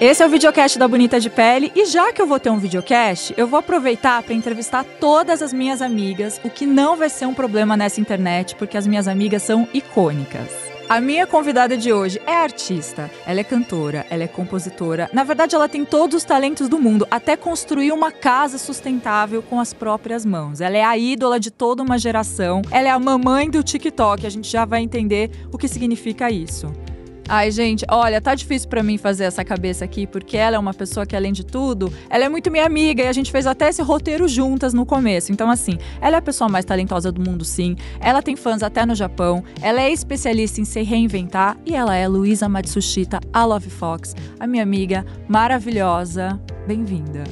Esse é o videocast da Bonita de Pele e já que eu vou ter um videocast, eu vou aproveitar para entrevistar todas as minhas amigas, o que não vai ser um problema nessa internet, porque as minhas amigas são icônicas. A minha convidada de hoje é artista, ela é cantora, ela é compositora. Na verdade, ela tem todos os talentos do mundo, até construir uma casa sustentável com as próprias mãos. Ela é a ídola de toda uma geração, ela é a mamãe do TikTok. A gente já vai entender o que significa isso. Ai, gente, olha, tá difícil para mim fazer essa cabeça aqui, porque ela é uma pessoa que, além de tudo, ela é muito minha amiga e a gente fez até esse roteiro juntas no começo. Então, assim, ela é a pessoa mais talentosa do mundo, sim. Ela tem fãs até no Japão. Ela é especialista em se reinventar e ela é Luísa Matsushita, a Love Fox, a minha amiga maravilhosa. Bem-vinda.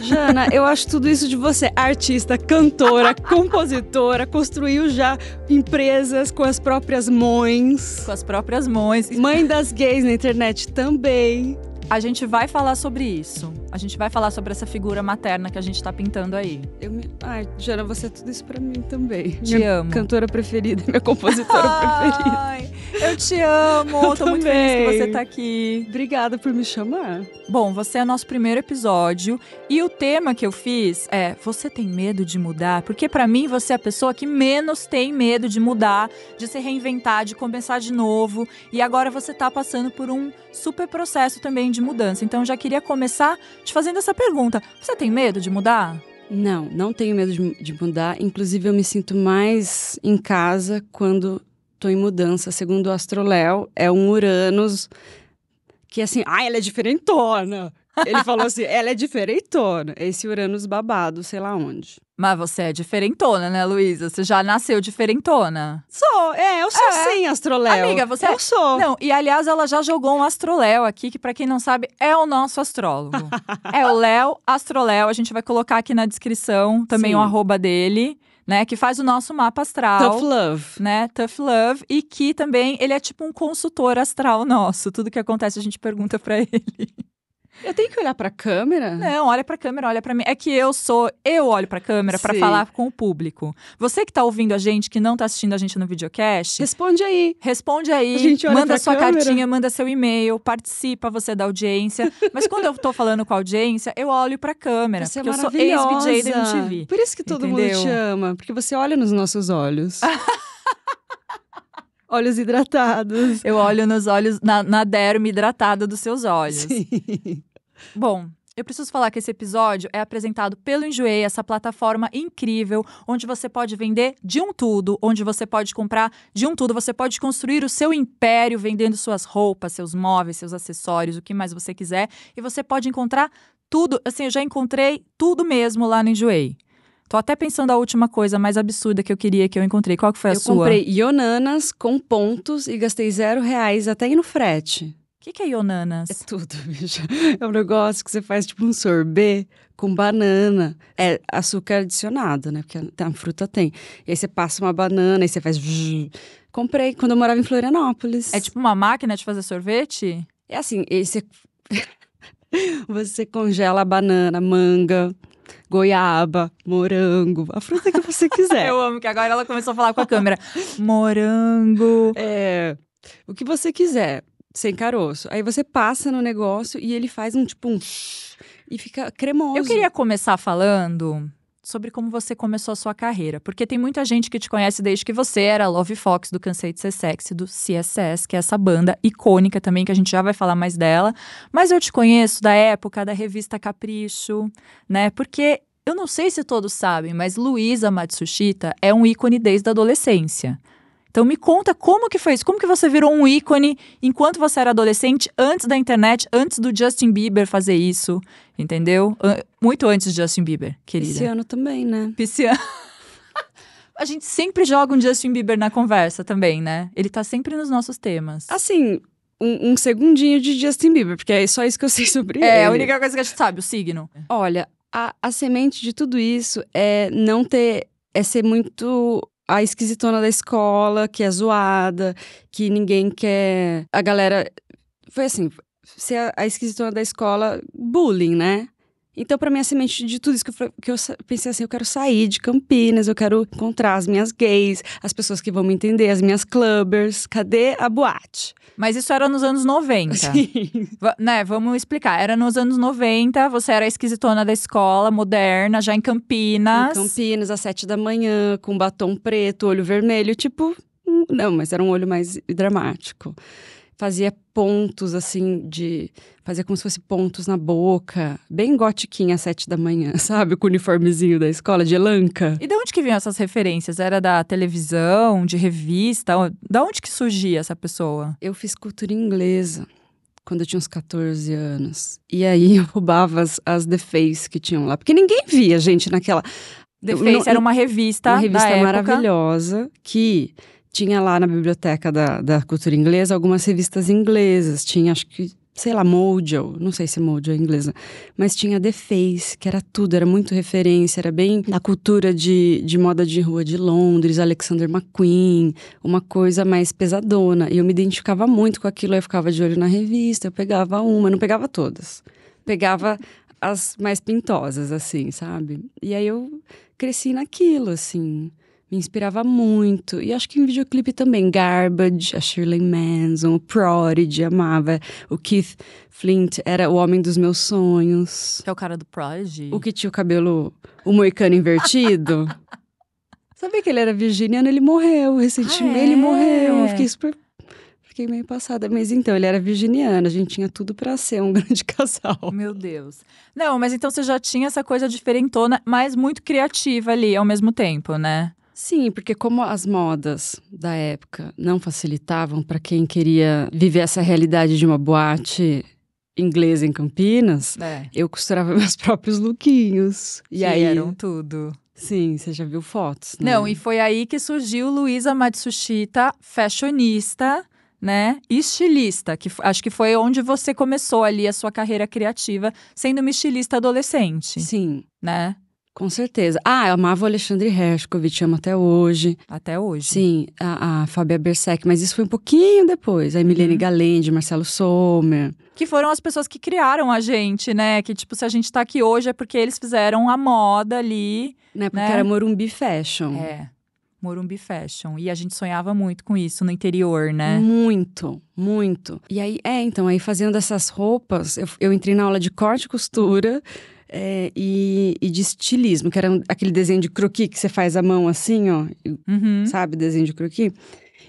Jana, eu acho tudo isso de você, artista, cantora, compositora, construiu já empresas com as próprias mães. Com as próprias mães. Mãe das gays na internet também. A gente vai falar sobre isso. A gente vai falar sobre essa figura materna que a gente está pintando aí. Eu me... Ai, Jana, você é tudo isso para mim também. Te minha amo. cantora preferida, minha compositora Ai, preferida. Eu te amo. Eu Tô também. muito feliz que você tá aqui. Obrigada por me chamar. Bom, você é nosso primeiro episódio e o tema que eu fiz é: você tem medo de mudar? Porque para mim você é a pessoa que menos tem medo de mudar, de se reinventar, de começar de novo. E agora você tá passando por um super processo também de de mudança. Então eu já queria começar te fazendo essa pergunta: você tem medo de mudar? Não, não tenho medo de, de mudar. Inclusive, eu me sinto mais em casa quando estou em mudança. Segundo o Astroléu, é um Uranus que assim, ah, ela é diferentona. Ele falou assim: ela é diferentona, esse Uranus babado, sei lá onde. Mas você é diferentona, né, Luísa? Você já nasceu diferentona. Sou, é, eu sou é. sem Astroléo. Amiga, você Eu sou. Não, e aliás, ela já jogou um Astroléo aqui, que para quem não sabe, é o nosso astrólogo. é o Léo Astroléo. a gente vai colocar aqui na descrição também Sim. o arroba dele. Né, que faz o nosso mapa astral. Tough Love. Né, Tough Love. E que também, ele é tipo um consultor astral nosso. Tudo que acontece, a gente pergunta para ele. Eu tenho que olhar pra câmera? Não, olha pra câmera, olha pra mim. É que eu sou, eu olho pra câmera para falar com o público. Você que tá ouvindo a gente, que não tá assistindo a gente no videocast. Responde aí. Responde aí. manda sua câmera. cartinha, manda seu e-mail, participa você da audiência. Mas quando eu tô falando com a audiência, eu olho pra câmera. Você é porque é eu sou ex da MTV. Por isso que todo entendeu? mundo te ama, porque você olha nos nossos olhos. olhos hidratados. Eu olho nos olhos, na, na derme hidratada dos seus olhos. Sim. Bom, eu preciso falar que esse episódio é apresentado pelo Enjoei, essa plataforma incrível, onde você pode vender de um tudo, onde você pode comprar de um tudo, você pode construir o seu império vendendo suas roupas, seus móveis, seus acessórios, o que mais você quiser, e você pode encontrar tudo, assim, eu já encontrei tudo mesmo lá no Enjoei. Tô até pensando a última coisa mais absurda que eu queria que eu encontrei. Qual que foi a eu sua? Eu comprei Yonanas com pontos e gastei zero reais até ir no frete. O que, que, é Yonanas? É tudo, bicho. É um negócio que você faz tipo um sorbet com banana. É açúcar adicionado, né? Porque a fruta tem. E aí você passa uma banana e você faz. Comprei quando eu morava em Florianópolis. É tipo uma máquina de fazer sorvete? É assim, e você. você congela a banana, manga, goiaba, morango, a fruta que você quiser. eu amo que agora ela começou a falar com a câmera. Morango. É. O que você quiser sem caroço. Aí você passa no negócio e ele faz um tipo um e fica cremoso. Eu queria começar falando sobre como você começou a sua carreira, porque tem muita gente que te conhece desde que você era Love Fox do Cansei de Ser Sexy do CSS, que é essa banda icônica também que a gente já vai falar mais dela, mas eu te conheço da época da revista Capricho, né? Porque eu não sei se todos sabem, mas Luísa Matsushita é um ícone desde a adolescência. Então me conta como que foi isso, como que você virou um ícone enquanto você era adolescente, antes da internet, antes do Justin Bieber fazer isso, entendeu? Muito antes do Justin Bieber, querida. Pisciano também, né? Pisciano. A gente sempre joga um Justin Bieber na conversa também, né? Ele tá sempre nos nossos temas. Assim, um, um, segundinho de Justin Bieber, porque é só isso que eu sei sobre é, ele. É a única coisa que a gente sabe, o signo. Olha, a, a semente de tudo isso é não ter. é ser muito a esquisitona da escola, que é zoada, que ninguém quer. A galera. Foi assim, ser a esquisitona da escola, bullying, né? Então, para mim, a semente de tudo isso que eu, que eu pensei assim: eu quero sair de Campinas, eu quero encontrar as minhas gays, as pessoas que vão me entender, as minhas clubbers. Cadê a boate? Mas isso era nos anos 90. Sim. né, vamos explicar. Era nos anos 90, você era esquisitona da escola, moderna, já em Campinas. Em Campinas, às sete da manhã, com batom preto, olho vermelho, tipo. Hum, não, mas era um olho mais dramático fazia pontos, assim, de. Fazia como se fosse pontos na boca. Bem gotiquinha às sete da manhã, sabe? Com o uniformezinho da escola, de elanca. E de onde que vinham essas referências? Era da televisão, de revista? Da onde que surgia essa pessoa? Eu fiz cultura inglesa quando eu tinha uns 14 anos. E aí eu roubava as, as The Face que tinham lá. Porque ninguém via, gente, naquela. The Face eu, não, era uma revista. Uma revista maravilhosa que tinha lá na biblioteca da, da cultura inglesa algumas revistas inglesas. Tinha, acho que, sei lá, Mojo, não sei se Mojo é inglesa, né? mas tinha The Face, que era tudo, era muito referência, era bem da cultura de, de moda de rua de Londres, Alexander McQueen, uma coisa mais pesadona. E eu me identificava muito com aquilo, eu ficava de olho na revista, eu pegava uma, não pegava todas. Pegava as mais pintosas, assim, sabe? E aí eu cresci naquilo, assim me inspirava muito. E acho que em videoclipe também, Garbage, a Shirley Manson, o Prodigy, amava. O Keith Flint era o homem dos meus sonhos. Que é o cara do Prodigy? O que tinha o cabelo, o moicano invertido. Sabia que ele era virginiano? Ele morreu recentemente. Ah, é? Ele morreu. Eu fiquei super fiquei meio passada. Mas então, ele era virginiano, a gente tinha tudo para ser um grande casal. Meu Deus. Não, mas então você já tinha essa coisa diferentona, mas muito criativa ali ao mesmo tempo, né? Sim, porque como as modas da época não facilitavam para quem queria viver essa realidade de uma boate inglesa em Campinas, é. eu costurava meus próprios lookinhos. E que aí eram tudo. Sim, você já viu fotos. Né? Não, e foi aí que surgiu Luísa Matsushita, fashionista, né? Estilista, que acho que foi onde você começou ali a sua carreira criativa, sendo uma estilista adolescente. Sim. Né? Com certeza. Ah, eu amava o Alexandre Hershkovich, amo até hoje. Até hoje? Sim, a, a Fábia mas isso foi um pouquinho depois. A Emilene uhum. Galende, Marcelo Sommer. Que foram as pessoas que criaram a gente, né? Que, tipo, se a gente tá aqui hoje é porque eles fizeram a moda ali. Né, porque né? era Morumbi Fashion. É. Morumbi Fashion. E a gente sonhava muito com isso no interior, né? Muito, muito. E aí, é, então, aí fazendo essas roupas, eu, eu entrei na aula de corte e costura é, e, e, de estilismo, que era aquele desenho de croqui que você faz à mão assim, ó. Uhum. Sabe, desenho de croqui?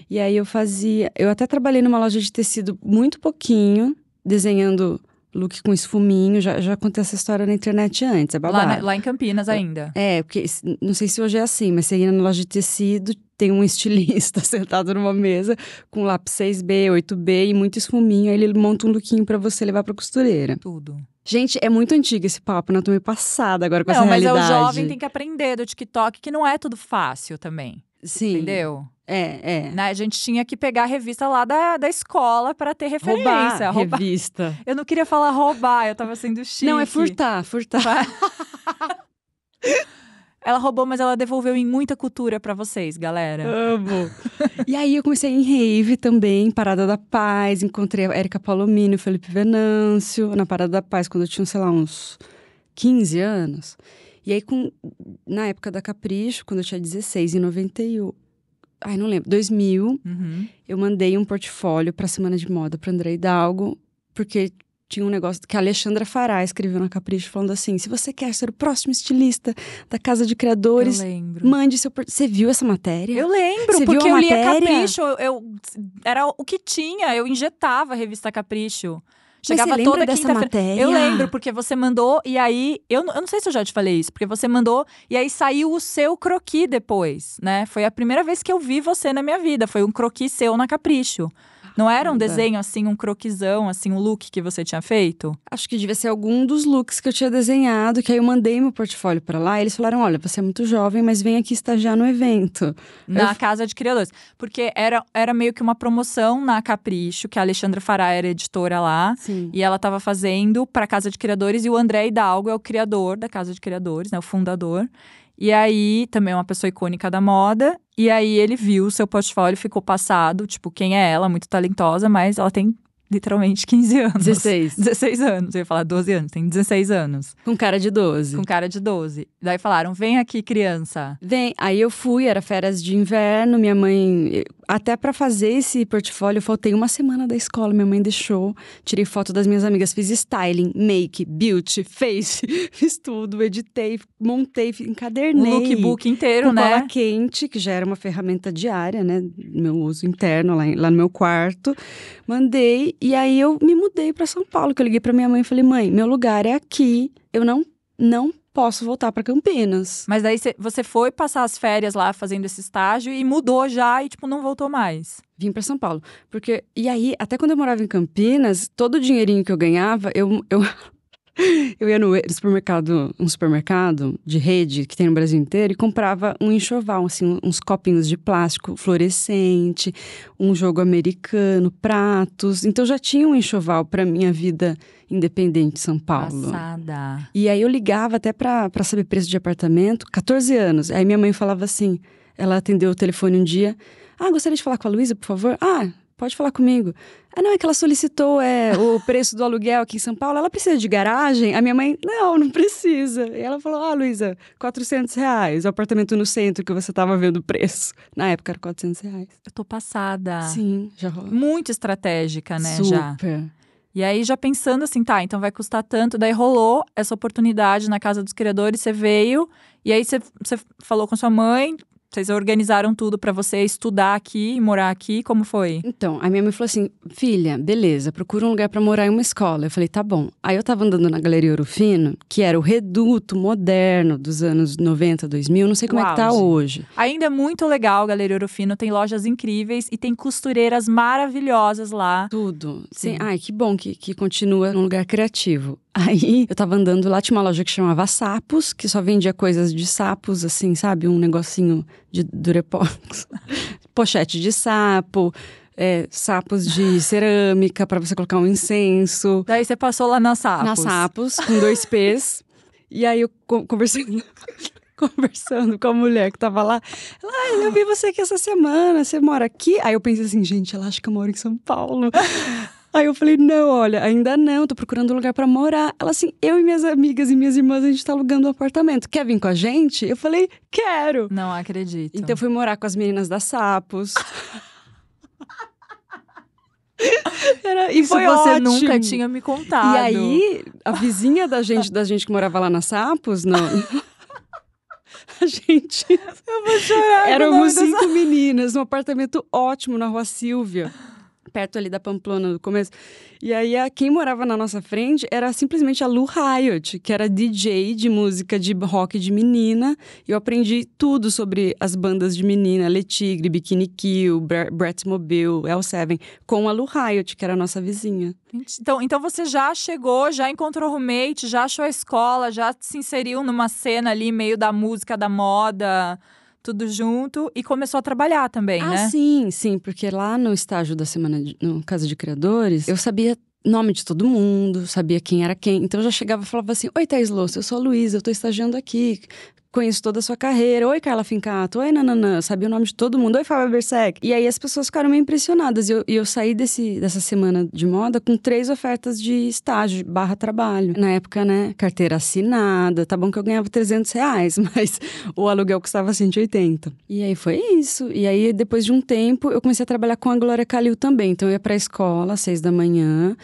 E aí eu fazia. Eu até trabalhei numa loja de tecido muito pouquinho, desenhando look com esfuminho. Já, já contei essa história na internet antes, é Lá, lá, em Campinas é, ainda. É, porque não sei se hoje é assim, mas você ia numa loja de tecido, tem um estilista sentado numa mesa com lápis 6B, 8B e muito esfuminho. Aí ele monta um lookinho para você levar pra costureira. Tudo. Gente, é muito antigo esse papo, não né? tô meio passada agora com não, essa realidade. Não, mas é o jovem tem que aprender do TikTok, que não é tudo fácil também. Sim. Entendeu? É, é. Na né, A gente tinha que pegar a revista lá da, da escola para ter referência. Roubar, roubar, revista. Eu não queria falar roubar, eu tava sendo chique. Não, é furtar, furtar. Ela roubou, mas ela devolveu em muita cultura para vocês, galera. Amo! e aí eu comecei em rave também, Parada da Paz. Encontrei a Erika Palomino, Felipe Venâncio, na Parada da Paz, quando eu tinha, sei lá, uns 15 anos. E aí, com, na época da Capricho, quando eu tinha 16, em 91. Ai, não lembro, 2000, uhum. eu mandei um portfólio para Semana de Moda para André Hidalgo, porque tinha um negócio que a Alexandra Fará escreveu na Capricho, falando assim: se você quer ser o próximo estilista da Casa de Criadores, mande seu. Você viu essa matéria? Eu lembro, Você porque viu a eu matéria? lia Capricho, eu, eu, era o que tinha, eu injetava a revista Capricho. Chegava Mas você toda dessa matéria? Eu lembro, porque você mandou, e aí. Eu, eu não sei se eu já te falei isso, porque você mandou, e aí saiu o seu croqui depois, né? Foi a primeira vez que eu vi você na minha vida. Foi um croqui seu na Capricho. Não era um desenho assim, um croquisão, assim, um look que você tinha feito? Acho que devia ser algum dos looks que eu tinha desenhado, que aí eu mandei meu portfólio para lá. eles falaram: olha, você é muito jovem, mas vem aqui estagiar no evento. Na eu... Casa de Criadores. Porque era, era meio que uma promoção na Capricho, que a Alexandra Fará era editora lá. Sim. E ela estava fazendo para a Casa de Criadores. E o André Hidalgo é o criador da Casa de Criadores, né? O fundador. E aí, também é uma pessoa icônica da moda. E aí, ele viu o seu portfólio, ficou passado. Tipo, quem é ela? Muito talentosa, mas ela tem literalmente 15 anos. 16. 16 anos. Eu ia falar 12 anos, tem 16 anos. Com cara de 12. Com cara de 12. Daí falaram: vem aqui, criança. Vem. Aí eu fui, era férias de inverno, minha mãe até para fazer esse portfólio, faltei uma semana da escola. Minha mãe deixou, tirei foto das minhas amigas, fiz styling, make, beauty, face, fiz tudo, editei, montei, encadernei. O lookbook inteiro, com né? Bola quente, que já era uma ferramenta diária, né? Meu uso interno lá, lá no meu quarto. Mandei, e aí eu me mudei para São Paulo, que eu liguei para minha mãe e falei: mãe, meu lugar é aqui, eu não não posso voltar para Campinas. Mas daí você foi passar as férias lá fazendo esse estágio e mudou já e tipo não voltou mais. Vim para São Paulo, porque e aí até quando eu morava em Campinas, todo o dinheirinho que eu ganhava, eu, eu eu ia no supermercado, um supermercado de rede que tem no Brasil inteiro e comprava um enxoval, assim, uns copinhos de plástico fluorescente, um jogo americano, pratos. Então já tinha um enxoval para minha vida independente de São Paulo. Passada. E aí eu ligava até para saber preço de apartamento, 14 anos. Aí minha mãe falava assim, ela atendeu o telefone um dia, ah, gostaria de falar com a Luísa, por favor? Ah, pode falar comigo. Ah, não, é que ela solicitou é, o preço do aluguel aqui em São Paulo. Ela precisa de garagem? A minha mãe, não, não precisa. E ela falou, ah, Luísa, 400 reais. É o apartamento no centro que você estava vendo o preço. Na época era 400 reais. Eu tô passada. Sim, já rolou. Muito estratégica, né, Super. já. Super. E aí, já pensando assim, tá, então vai custar tanto. Daí rolou essa oportunidade na Casa dos Criadores, você veio. E aí, você, você falou com sua mãe, vocês organizaram tudo para você estudar aqui e morar aqui? Como foi? Então, a minha mãe falou assim: filha, beleza, procura um lugar para morar em uma escola. Eu falei: tá bom. Aí eu tava andando na Galeria Orofino, que era o reduto moderno dos anos 90, 2000, não sei como Uau, é que tá gente. hoje. Ainda é muito legal a Galeria Orofino, tem lojas incríveis e tem costureiras maravilhosas lá. Tudo. Sim. Sim. Ai, que bom que, que continua um lugar criativo. Aí eu tava andando lá, tinha uma loja que chamava Sapos, que só vendia coisas de sapos, assim, sabe? Um negocinho de durepox. Pochete de sapo, é, sapos de cerâmica para você colocar um incenso. Daí você passou lá na Sapos. Na Sapos, com dois P's. e aí eu conversei. conversando com a mulher que tava lá. Ela, ah, eu vi você aqui essa semana, você mora aqui? Aí eu pensei assim, gente, ela acha que eu moro em São Paulo. Aí eu falei: não, olha, ainda não, tô procurando um lugar para morar. Ela assim: eu e minhas amigas e minhas irmãs, a gente tá alugando um apartamento. Quer vir com a gente? Eu falei: quero. Não acredito. Então eu fui morar com as meninas da Sapos. Era, e Isso foi você ótimo. nunca tinha me contado. E aí, a vizinha da gente, da gente que morava lá na Sapos, no... a gente. Eu vou chorar. Éramos cinco dessa... meninas, num apartamento ótimo na rua Silvia perto ali da Pamplona no começo. E aí a, quem morava na nossa frente era simplesmente a Lu Riot, que era DJ de música de rock de menina. Eu aprendi tudo sobre as bandas de menina, Le Tigre, Bikini Kill, Brett Mobile, L7, com a Lu Riot, que era a nossa vizinha. Então, então você já chegou, já encontrou roommate, já achou a escola, já se inseriu numa cena ali meio da música, da moda tudo junto e começou a trabalhar também, ah, né? Sim, sim, porque lá no estágio da semana de, no Casa de Criadores, eu sabia nome de todo mundo, sabia quem era quem. Então eu já chegava e falava assim: Oi, Thais Louça, eu sou a Luísa, eu tô estagiando aqui conheço toda a sua carreira. Oi, Carla Fincato. Oi, Nananã. Sabia o nome de todo mundo. Oi, Fábio Berserk. E aí as pessoas ficaram meio impressionadas. E eu, eu, saí desse, dessa semana de moda com três ofertas de estágio barra trabalho. Na época, né, carteira assinada. Tá bom que eu ganhava 300 reais, mas o aluguel custava 180. E aí foi isso. E aí, depois de um tempo, eu comecei a trabalhar com a Glória Calil também. Então, eu ia pra escola às seis da manhã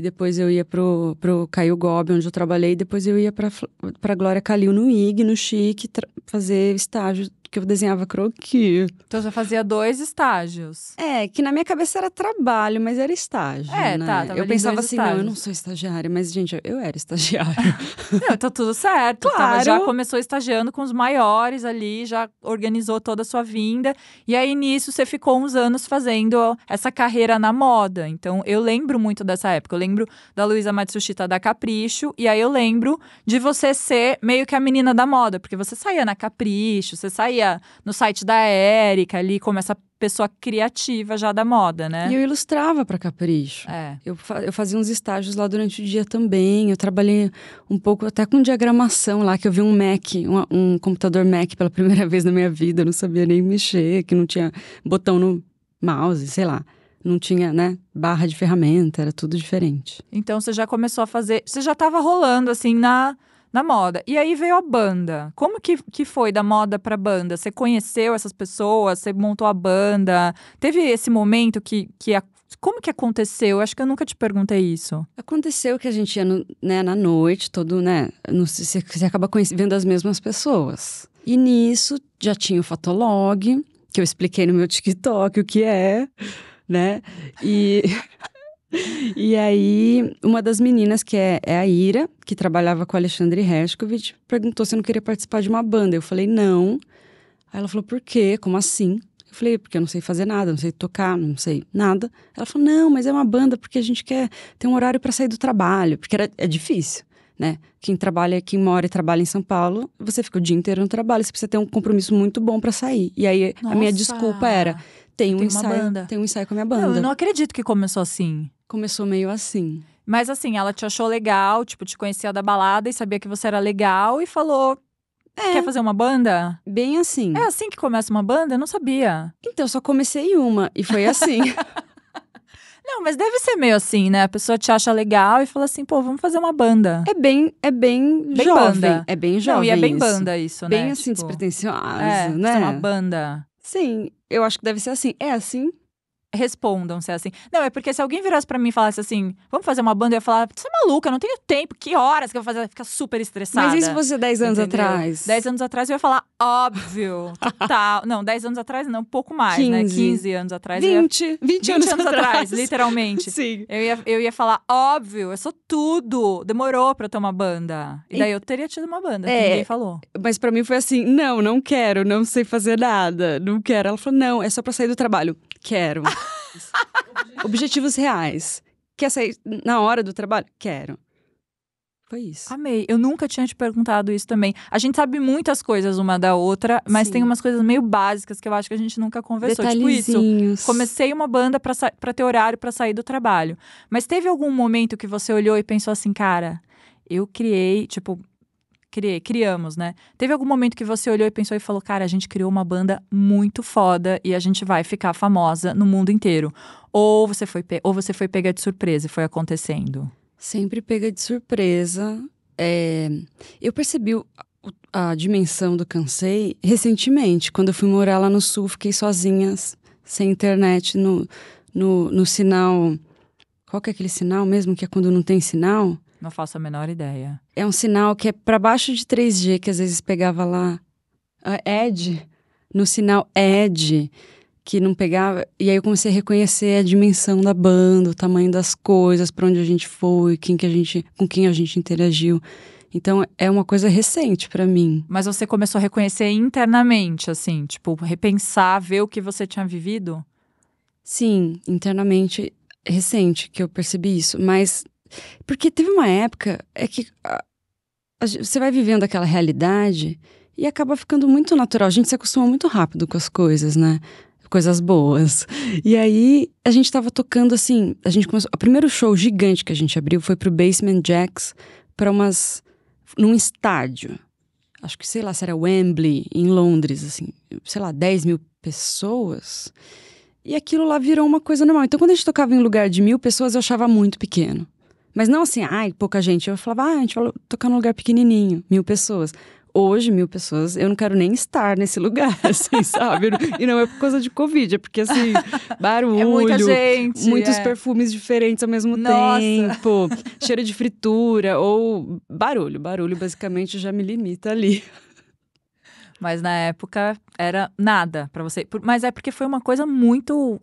e depois eu ia pro, pro Caio Gobi, onde eu trabalhei, e depois eu ia para Glória Calil no IG, no Chique, fazer estágio porque eu desenhava croquis. Então já fazia dois estágios. É, que na minha cabeça era trabalho, mas era estágio. É, né? tá. Eu pensava assim, não, eu não sou estagiária, mas gente, eu era estagiária. não, tá tudo certo. Tá, claro. Tava, já começou estagiando com os maiores ali, já organizou toda a sua vinda. E aí nisso você ficou uns anos fazendo essa carreira na moda. Então eu lembro muito dessa época. Eu lembro da Luísa Matsushita da Capricho, e aí eu lembro de você ser meio que a menina da moda, porque você saía na Capricho, você saía no site da Érica ali como essa pessoa criativa já da moda, né? E eu ilustrava para Capricho. É. Eu, fa eu fazia uns estágios lá durante o dia também. Eu trabalhei um pouco até com diagramação lá, que eu vi um Mac, um, um computador Mac pela primeira vez na minha vida. Eu não sabia nem mexer, que não tinha botão no mouse, sei lá não tinha, né, barra de ferramenta, era tudo diferente. Então você já começou a fazer, você já estava rolando assim na na moda. E aí veio a banda. Como que, que foi da moda pra banda? Você conheceu essas pessoas? Você montou a banda? Teve esse momento que, que a, como que aconteceu? Acho que eu nunca te perguntei isso. Aconteceu que a gente ia no, né, na noite, todo, né? você, você acaba conhecendo as mesmas pessoas. E nisso já tinha o Fotolog, que eu expliquei no meu TikTok o que é, né? E. E aí, uma das meninas, que é, é a Ira, que trabalhava com o Alexandre Hershkovich, perguntou se eu não queria participar de uma banda. Eu falei, não. Aí ela falou, por quê? Como assim? Eu falei, porque eu não sei fazer nada, não sei tocar, não sei nada. Ela falou, não, mas é uma banda porque a gente quer ter um horário para sair do trabalho, porque era, é difícil, né? Quem trabalha, quem mora e trabalha em São Paulo, você fica o dia inteiro no trabalho, você precisa ter um compromisso muito bom para sair. E aí Nossa. a minha desculpa era, tem um ensaio, tem um ensaio com a minha banda. Não, eu não acredito que começou assim começou meio assim. Mas assim, ela te achou legal, tipo, te conhecia da balada e sabia que você era legal e falou: é. Quer fazer uma banda? Bem assim. É assim que começa uma banda? Eu não sabia. Então, eu só comecei uma e foi assim. não, mas deve ser meio assim, né? A pessoa te acha legal e fala assim, pô, vamos fazer uma banda. É bem, é bem, bem jovem. Banda. É bem jovem. Não, e é bem isso. banda isso, né? Bem assim, tipo, despretensioso, é, né? É uma banda. Sim, eu acho que deve ser assim. É assim? respondam, se é assim. Não, é porque se alguém virasse para mim e falasse assim, vamos fazer uma banda, eu ia falar, você é maluca, eu não tenho tempo, que horas que eu vou fazer? Ficar super estressada. Mas isso você 10 anos entendeu? atrás? 10 anos atrás eu ia falar, óbvio, total. não, 10 anos atrás não, um pouco mais, 15. né? 15 anos atrás. 20, ia... 20, 20 anos, anos atrás. atrás. literalmente. Sim. Eu ia, eu ia falar, óbvio, eu sou tudo, demorou pra eu ter uma banda. E daí e... eu teria tido uma banda, é, ninguém falou. Mas para mim foi assim, não, não quero, não sei fazer nada, não quero. Ela falou, não, é só pra sair do trabalho. Quero. Objetivos reais. Quer sair na hora do trabalho? Quero. Foi isso. Amei. Eu nunca tinha te perguntado isso também. A gente sabe muitas coisas uma da outra, mas Sim. tem umas coisas meio básicas que eu acho que a gente nunca conversou. Tipo isso. Comecei uma banda para ter horário para sair do trabalho. Mas teve algum momento que você olhou e pensou assim, cara, eu criei, tipo, Cri, criamos, né? Teve algum momento que você olhou e pensou e falou, cara, a gente criou uma banda muito foda e a gente vai ficar famosa no mundo inteiro? Ou você foi, ou você foi pega de surpresa e foi acontecendo? Sempre pega de surpresa. É... Eu percebi o a dimensão do cansei recentemente, quando eu fui morar lá no sul, fiquei sozinha, sem internet, no, no, no sinal. Qual que é aquele sinal mesmo que é quando não tem sinal? Não faço a menor ideia. É um sinal que é para baixo de 3G, que às vezes pegava lá. Ed, no sinal Ed, que não pegava. E aí eu comecei a reconhecer a dimensão da banda, o tamanho das coisas, para onde a gente foi, quem que a gente, com quem a gente interagiu. Então é uma coisa recente para mim. Mas você começou a reconhecer internamente, assim, tipo, repensar, ver o que você tinha vivido? Sim, internamente recente que eu percebi isso, mas porque teve uma época é que a, a, você vai vivendo aquela realidade e acaba ficando muito natural. A gente se acostuma muito rápido com as coisas, né? Coisas boas. E aí a gente tava tocando assim. A gente começou. O primeiro show gigante que a gente abriu foi pro Basement Jacks para umas. num estádio. Acho que, sei lá, se era Wembley, em Londres, assim, sei lá, 10 mil pessoas. E aquilo lá virou uma coisa normal. Então, quando a gente tocava em lugar de mil pessoas, eu achava muito pequeno. Mas não assim, ai, pouca gente. Eu falava, ah, a gente falou tocar num lugar pequenininho, mil pessoas. Hoje, mil pessoas, eu não quero nem estar nesse lugar, assim, sabe? E não é por causa de Covid, é porque, assim, barulho. É muita gente. Muitos é. perfumes diferentes ao mesmo Nossa. tempo. Cheiro de fritura ou barulho. Barulho, basicamente, já me limita ali. Mas na época era nada para você. Mas é porque foi uma coisa muito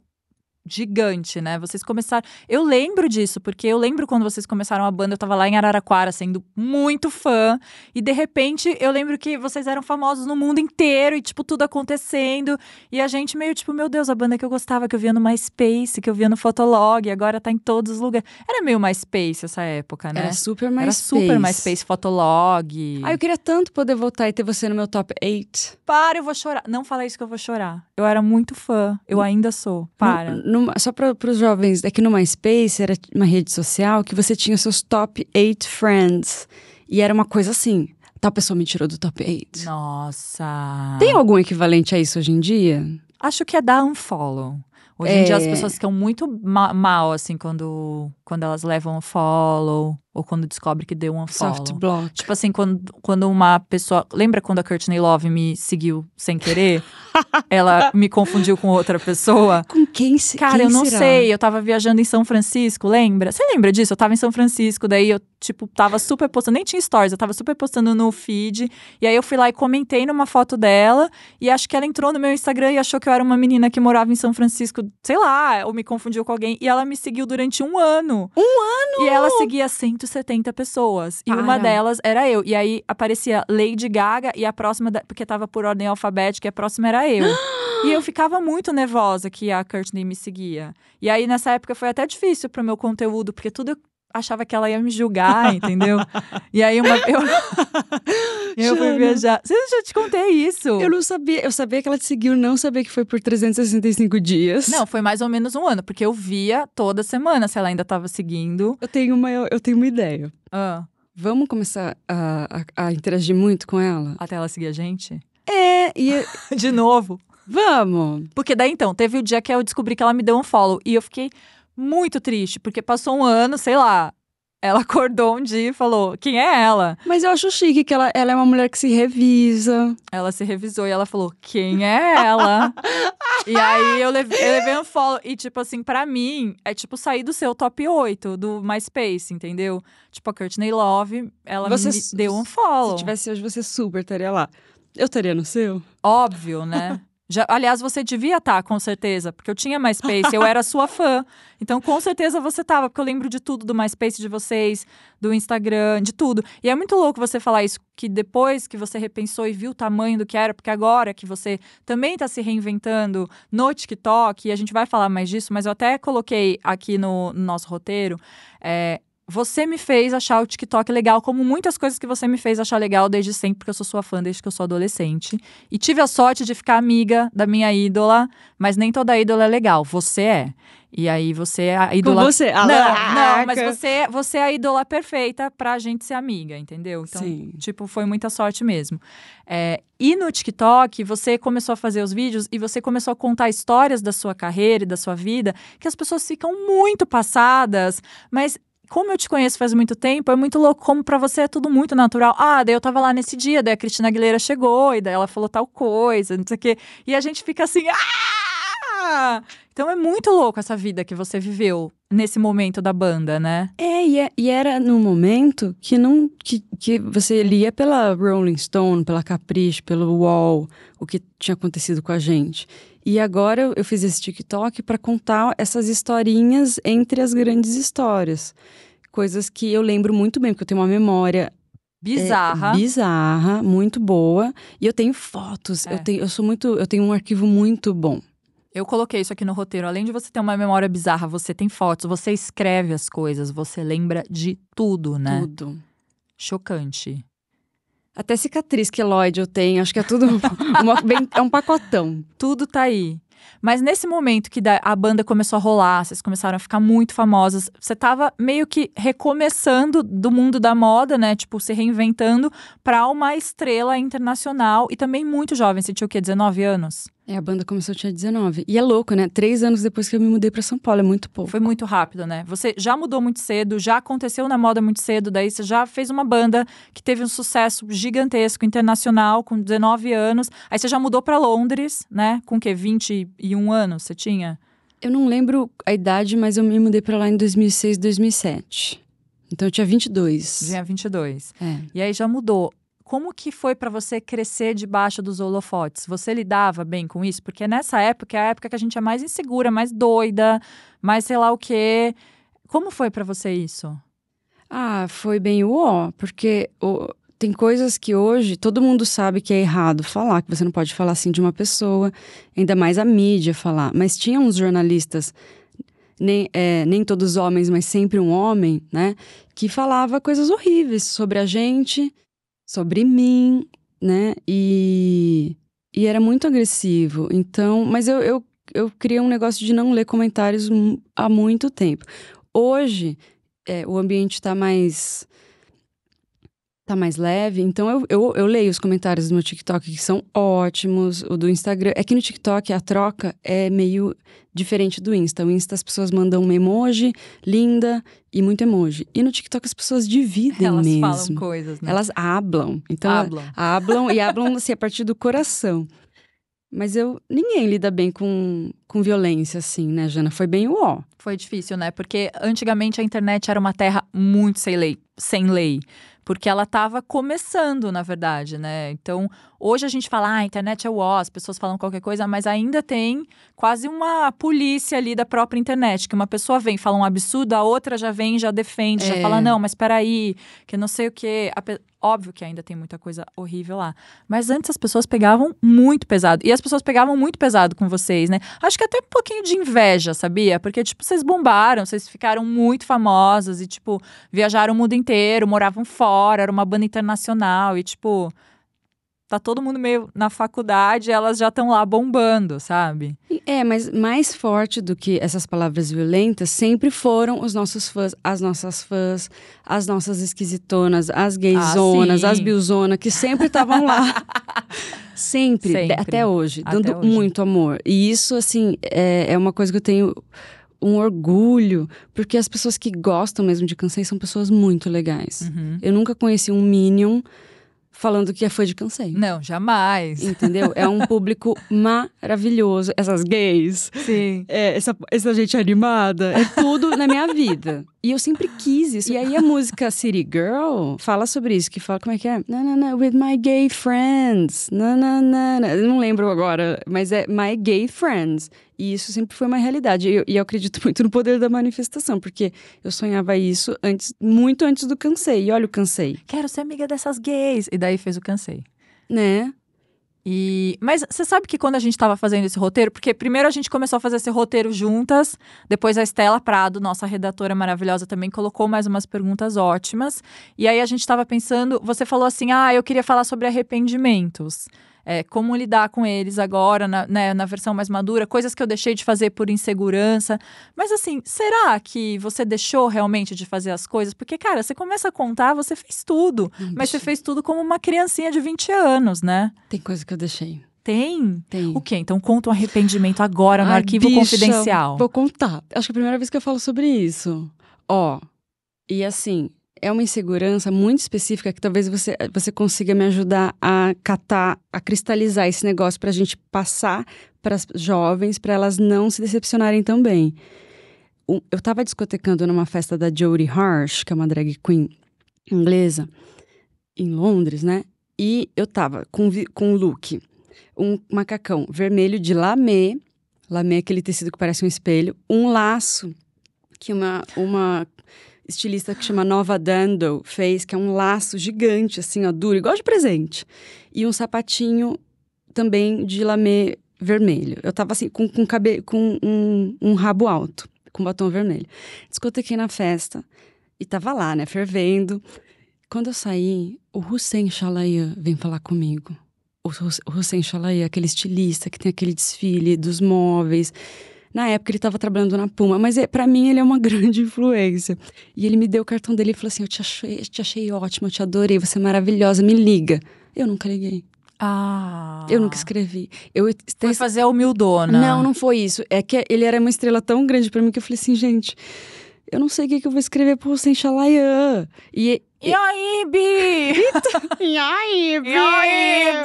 gigante, né? Vocês começaram. Eu lembro disso, porque eu lembro quando vocês começaram a banda, eu tava lá em Araraquara sendo muito fã, e de repente eu lembro que vocês eram famosos no mundo inteiro e, tipo, tudo acontecendo. E a gente meio tipo, meu Deus, a banda que eu gostava, que eu via no MySpace, que eu via no Fotolog, agora tá em todos os lugares. Era meio MySpace essa época, né? Era super MySpace. Era super MySpace, Fotolog. Ah, eu queria tanto poder voltar e ter você no meu top 8. Para, eu vou chorar. Não fala isso que eu vou chorar. Eu era muito fã, eu ainda sou. Para numa, só para os jovens, é que no MySpace era uma rede social que você tinha seus top 8 friends. E era uma coisa assim, tal pessoa me tirou do top 8. Nossa. Tem algum equivalente a isso hoje em dia? Acho que é dar um follow. Hoje é... em dia as é. pessoas ficam muito ma mal, assim, quando, quando elas levam um follow. Ou quando descobre que deu um unfollow. Soft block. Tipo assim, quando, quando uma pessoa. Lembra quando a Courtney Love me seguiu sem querer? Ela me confundiu com outra pessoa. Com quem se Cara, quem eu não será? sei. Eu tava viajando em São Francisco, lembra? Você lembra disso? Eu tava em São Francisco, daí eu, tipo, tava super postando. Nem tinha stories, eu tava super postando no feed. E aí eu fui lá e comentei numa foto dela. E acho que ela entrou no meu Instagram e achou que eu era uma menina que morava em São Francisco, sei lá, ou me confundiu com alguém. E ela me seguiu durante um ano. Um ano! E ela seguia 100 170 pessoas. E Para. uma delas era eu. E aí aparecia Lady Gaga e a próxima, da... porque tava por ordem alfabética, e a próxima era eu. E eu ficava muito nervosa que a Courtney me seguia. E aí, nessa época, foi até difícil pro meu conteúdo, porque tudo eu achava que ela ia me julgar, entendeu? e aí, uma, eu, Eu vou fui viajar. Você já te contei isso? Eu não sabia. Eu sabia que ela te seguiu, não sabia que foi por 365 dias. Não, foi mais ou menos um ano, porque eu via toda semana se ela ainda tava seguindo. Eu tenho uma, eu tenho uma ideia. Ah. Vamos começar a, a, a interagir muito com ela? Até ela seguir a gente? É, e. De novo. Vamos! Porque daí então, teve o dia que eu descobri que ela me deu um follow e eu fiquei muito triste, porque passou um ano, sei lá, ela acordou um dia e falou: Quem é ela? Mas eu acho chique que ela, ela é uma mulher que se revisa. Ela se revisou e ela falou: Quem é ela? e aí eu levei, eu levei um follow. E, tipo assim, para mim, é tipo sair do seu top 8 do MySpace, entendeu? Tipo, a Courtney Love, ela você, me deu um follow. Se tivesse hoje, você super estaria lá. Eu estaria no seu? Óbvio, né? Já, aliás, você devia estar, tá, com certeza, porque eu tinha MySpace, eu era sua fã. Então, com certeza você estava, porque eu lembro de tudo do MySpace de vocês, do Instagram, de tudo. E é muito louco você falar isso, que depois que você repensou e viu o tamanho do que era, porque agora que você também está se reinventando no TikTok, e a gente vai falar mais disso, mas eu até coloquei aqui no, no nosso roteiro, é, você me fez achar o TikTok legal, como muitas coisas que você me fez achar legal desde sempre, porque eu sou sua fã desde que eu sou adolescente. E tive a sorte de ficar amiga da minha ídola, mas nem toda ídola é legal. Você é. E aí você é a ídola. Com você, a ah, não, não, mas você, você é a ídola perfeita pra gente ser amiga, entendeu? Então, Sim. tipo, foi muita sorte mesmo. É, e no TikTok, você começou a fazer os vídeos e você começou a contar histórias da sua carreira e da sua vida que as pessoas ficam muito passadas, mas como eu te conheço faz muito tempo, é muito louco como para você é tudo muito natural. Ah, daí eu tava lá nesse dia, daí a Cristina Aguilera chegou, e daí ela falou tal coisa, não sei o quê. E a gente fica assim, ah! Então é muito louco essa vida que você viveu nesse momento da banda, né? É, e, é, e era num momento que não que, que você lia pela Rolling Stone, pela Capricho, pelo Wall, o que tinha acontecido com a gente. E agora eu fiz esse TikTok para contar essas historinhas entre as grandes histórias. Coisas que eu lembro muito bem, porque eu tenho uma memória é, bizarra, é, bizarra, muito boa, e eu tenho fotos. É. Eu tenho, eu sou muito, eu tenho um arquivo muito bom. Eu coloquei isso aqui no roteiro. Além de você ter uma memória bizarra, você tem fotos, você escreve as coisas, você lembra de tudo, né? Tudo. Chocante. Até cicatriz Lloyd eu tenho, acho que é tudo uma, bem, é um pacotão. Tudo tá aí. Mas nesse momento que a banda começou a rolar, vocês começaram a ficar muito famosas, você estava meio que recomeçando do mundo da moda, né? Tipo, se reinventando para uma estrela internacional e também muito jovem. Você tinha o quê? 19 anos? É, a banda começou eu tinha 19. E é louco, né? Três anos depois que eu me mudei para São Paulo, é muito pouco. Foi muito rápido, né? Você já mudou muito cedo, já aconteceu na moda muito cedo, daí você já fez uma banda que teve um sucesso gigantesco, internacional, com 19 anos. Aí você já mudou para Londres, né? Com o quê? 21 anos você tinha? Eu não lembro a idade, mas eu me mudei para lá em 2006, 2007. Então eu tinha 22. Tinha 22. É. E aí já mudou como que foi para você crescer debaixo dos holofotes? Você lidava bem com isso? Porque nessa época é a época que a gente é mais insegura, mais doida, mais sei lá o quê. Como foi para você isso? Ah, foi bem o porque o, tem coisas que hoje todo mundo sabe que é errado falar, que você não pode falar assim de uma pessoa, ainda mais a mídia falar. Mas tinha uns jornalistas, nem, é, nem todos homens, mas sempre um homem, né? Que falava coisas horríveis sobre a gente, sobre mim, né? E, e era muito agressivo. Então, mas eu, eu, eu criei um negócio de não ler comentários há muito tempo. Hoje, é, o ambiente está mais tá mais leve. Então eu, eu, eu, leio os comentários do meu TikTok que são ótimos, o do Instagram. É que no TikTok a troca é meio diferente do Insta. O Insta as pessoas mandam um emoji, linda e muito emoji. E no TikTok as pessoas dividem Elas mesmo. Elas falam coisas, né? Elas hablam. Então, hablam. Hablam e hablam assim a partir do coração. Mas eu. Ninguém lida bem com, com violência, assim, né, Jana? Foi bem o ó. Foi difícil, né? Porque antigamente a internet era uma terra muito sem lei. Sem lei porque ela estava começando, na verdade, né? Então, Hoje a gente fala, ah, a internet é o ó, as pessoas falam qualquer coisa, mas ainda tem quase uma polícia ali da própria internet, que uma pessoa vem, fala um absurdo, a outra já vem, já defende, é. já fala, não, mas peraí, que não sei o quê. Pe... Óbvio que ainda tem muita coisa horrível lá. Mas antes as pessoas pegavam muito pesado. E as pessoas pegavam muito pesado com vocês, né? Acho que até um pouquinho de inveja, sabia? Porque, tipo, vocês bombaram, vocês ficaram muito famosas e, tipo, viajaram o mundo inteiro, moravam fora, era uma banda internacional e, tipo tá todo mundo meio na faculdade, elas já estão lá bombando, sabe? É, mas mais forte do que essas palavras violentas sempre foram os nossos fãs, as nossas fãs, as nossas esquisitonas, as gayzonas, ah, as bilzonas, que sempre estavam lá. sempre, sempre, até hoje, até dando hoje. muito amor. E isso, assim, é, é uma coisa que eu tenho um orgulho, porque as pessoas que gostam mesmo de cansei são pessoas muito legais. Uhum. Eu nunca conheci um Minion falando que é foi de canseio. Não, jamais. Entendeu? É um público maravilhoso. Essas gays, Sim. É, essa, essa gente animada, é tudo na minha vida. E eu sempre quis isso. E aí a música City Girl fala sobre isso, que fala como é que é? Na, na, na, with my gay friends. Na, na, na, na. Não lembro agora, mas é my gay friends. E isso sempre foi uma realidade. E eu, e eu acredito muito no poder da manifestação, porque eu sonhava isso antes, muito antes do Cansei. E olha o Cansei. Quero ser amiga dessas gays. E daí fez o Cansei. Né? E, mas você sabe que quando a gente estava fazendo esse roteiro, porque primeiro a gente começou a fazer esse roteiro juntas, depois a Estela Prado, nossa redatora maravilhosa, também colocou mais umas perguntas ótimas. E aí a gente estava pensando, você falou assim: ah, eu queria falar sobre arrependimentos é, como lidar com eles agora, na, né, na versão mais madura, coisas que eu deixei de fazer por insegurança. Mas assim, será que você deixou realmente de fazer as coisas? Porque, cara, você começa a contar, você fez tudo. Não uhum. mas você fez tudo como uma criancinha de 20 anos, né? Tem coisa que eu deixei. Tem? Tem. O quê? Então conta um arrependimento agora no Ai, arquivo bicha, confidencial. Vou contar. Acho que é a primeira vez que eu falo sobre isso. Ó, e assim, é uma insegurança muito específica que talvez você, você consiga me ajudar a catar, a cristalizar esse negócio para a gente passar para as jovens, para elas não se decepcionarem também. Eu estava discotecando numa festa da Jodie Harsh, que é uma drag queen inglesa, em Londres, né? E eu estava com, com um look, um macacão vermelho de lamé, lamé é aquele tecido que parece um espelho, um laço que uma, uma estilista que chama Nova Dando fez, que é um laço gigante, assim, ó, duro, igual de presente. E um sapatinho também de lamê vermelho. Eu tava assim, com, com, cabe... com um, um rabo alto, com batom vermelho. Discotequei na festa e tava lá, né, fervendo. Quando eu saí, o Hussein Chalayan vem falar comigo. O Hussein Chalayan, aquele estilista que tem aquele desfile dos móveis na época ele estava trabalhando na Puma, mas é, para mim ele é uma grande influência. E ele me deu o cartão dele e falou assim: Eu te achei, te achei ótima, eu te adorei, você é maravilhosa, me liga. Eu nunca liguei. Ah. Eu nunca escrevi. Eu foi fazer a humildona. Não, não foi isso. É que ele era uma estrela tão grande para mim que eu falei assim, gente, eu não sei o que, que eu vou escrever pro você, Chalayan. E, e... É, e aí, Bi? Então, e aí, Bi? E aí,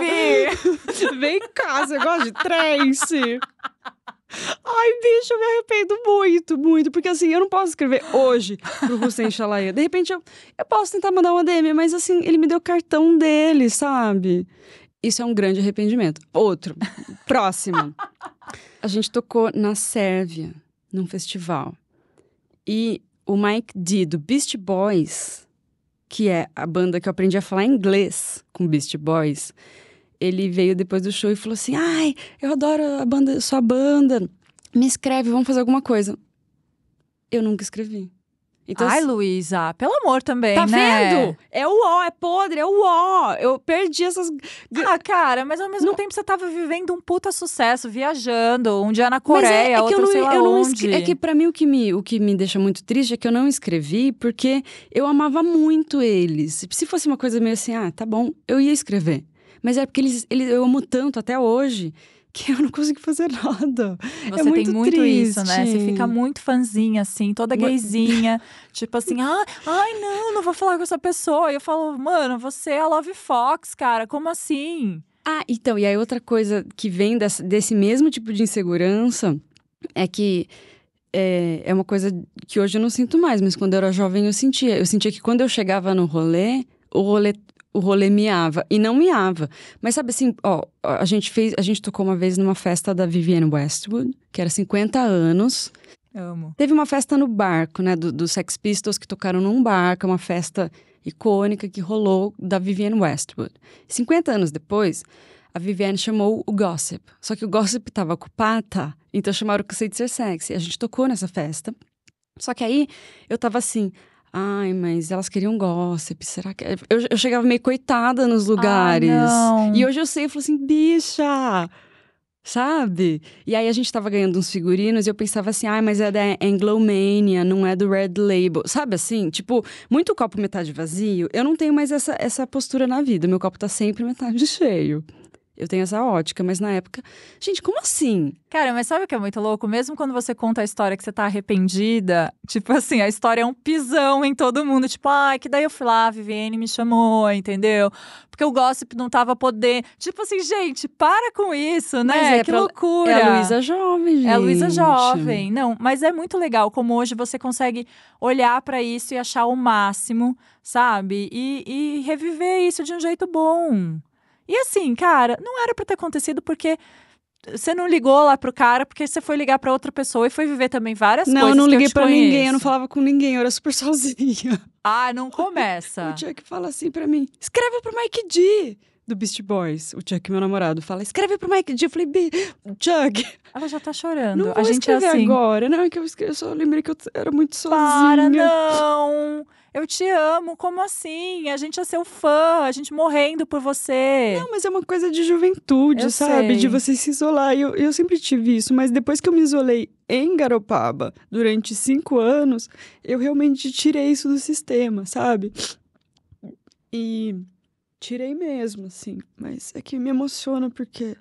Bi? Vem cá, você gosta de trance? Ai, bicho, eu me arrependo muito, muito. Porque assim, eu não posso escrever hoje pro Hussein Chalaia. De repente, eu, eu posso tentar mandar uma DM, mas assim, ele me deu o cartão dele, sabe? Isso é um grande arrependimento. Outro. Próximo. A gente tocou na Sérvia, num festival. E o Mike D, do Beast Boys, que é a banda que eu aprendi a falar inglês com Beast Boys, ele veio depois do show e falou assim: Ai, eu adoro a banda, sua banda. Me escreve, vamos fazer alguma coisa. Eu nunca escrevi. Então, Ai, Luísa, pelo amor também, tá né? vendo? É o ó, é podre, é o ó. Eu perdi essas... Ah, cara, mas ao mesmo não... tempo você tava vivendo um puta sucesso, viajando, um dia na é Coreia, é, é outro não, sei lá onde. Não, é que pra mim o que, me, o que me deixa muito triste é que eu não escrevi porque eu amava muito eles. Se fosse uma coisa meio assim, ah, tá bom, eu ia escrever. Mas é porque eles, eles, eu amo tanto até hoje que eu não consigo fazer nada. É você é muito tem muito triste. isso, né? Você fica muito fanzinha, assim, toda gayzinha. tipo assim, ah, ai, não, não vou falar com essa pessoa. E eu falo, mano, você é a Love Fox, cara, como assim? Ah, então, e aí outra coisa que vem desse, desse mesmo tipo de insegurança é que é, é uma coisa que hoje eu não sinto mais, mas quando eu era jovem eu sentia. Eu sentia que quando eu chegava no rolê, o rolê o rolê miava. E não miava. Mas sabe assim, ó, a gente fez, a gente tocou uma vez numa festa da Vivienne Westwood, que era 50 anos. Amo. Teve uma festa no barco, né? Dos do Sex Pistols que tocaram num barco, é uma festa icônica que rolou da Vivienne Westwood. 50 anos depois, a Vivienne chamou o Gossip. Só que o Gossip estava ocupada, então chamaram o Cansei de Ser Sexy. A gente tocou nessa festa. Só que aí eu tava assim, Ai, mas elas queriam gossip, será que. É? Eu, eu chegava meio coitada nos ah, lugares. Ah, e hoje eu sei, eu falo assim, bicha! Sabe? E aí a gente tava ganhando uns figurinos e eu pensava assim, ai, ah, mas é da Anglomania, não é do Red Label. Sabe assim? Tipo, muito copo metade vazio. Eu não tenho mais essa, essa postura na vida. Meu copo tá sempre metade cheio. Eu tenho essa ótica, mas na época, gente, como assim? Cara, mas sabe o que é muito louco? Mesmo quando você conta a história que você tá arrependida, tipo assim, a história é um pisão em todo mundo. Tipo, ai, ah, que daí eu fui lá, a Viviane me chamou, entendeu? Porque o gossip não tava podendo. Tipo assim, gente, para com isso, né? Mas é que pra... É loucura. É a Luísa jovem, gente. É a Luísa jovem. Não, mas é muito legal como hoje você consegue olhar para isso e achar o máximo, sabe? E, e reviver isso de um jeito bom. E assim, cara, não era para ter acontecido porque você não ligou lá pro cara porque você foi ligar para outra pessoa e foi viver também várias não, coisas. Não, eu não liguei para ninguém, eu não falava com ninguém, eu era super sozinha. Ah, não começa. eu tinha que falar assim para mim: escreve pro Mike D do Beast Boys. O Chuck, meu namorado, fala: escreve pro Mike D. Eu falei: Chuck. Ela já tá chorando. Não vou a gente é escrever é assim. agora. Não, é que eu, eu só lembrei que eu era muito sozinha. Para, não! Eu te amo, como assim? A gente é seu fã, a gente morrendo por você. Não, mas é uma coisa de juventude, eu sabe? Sei. De você se isolar. Eu, eu sempre tive isso, mas depois que eu me isolei em Garopaba durante cinco anos, eu realmente tirei isso do sistema, sabe? E tirei mesmo, assim. Mas é que me emociona porque.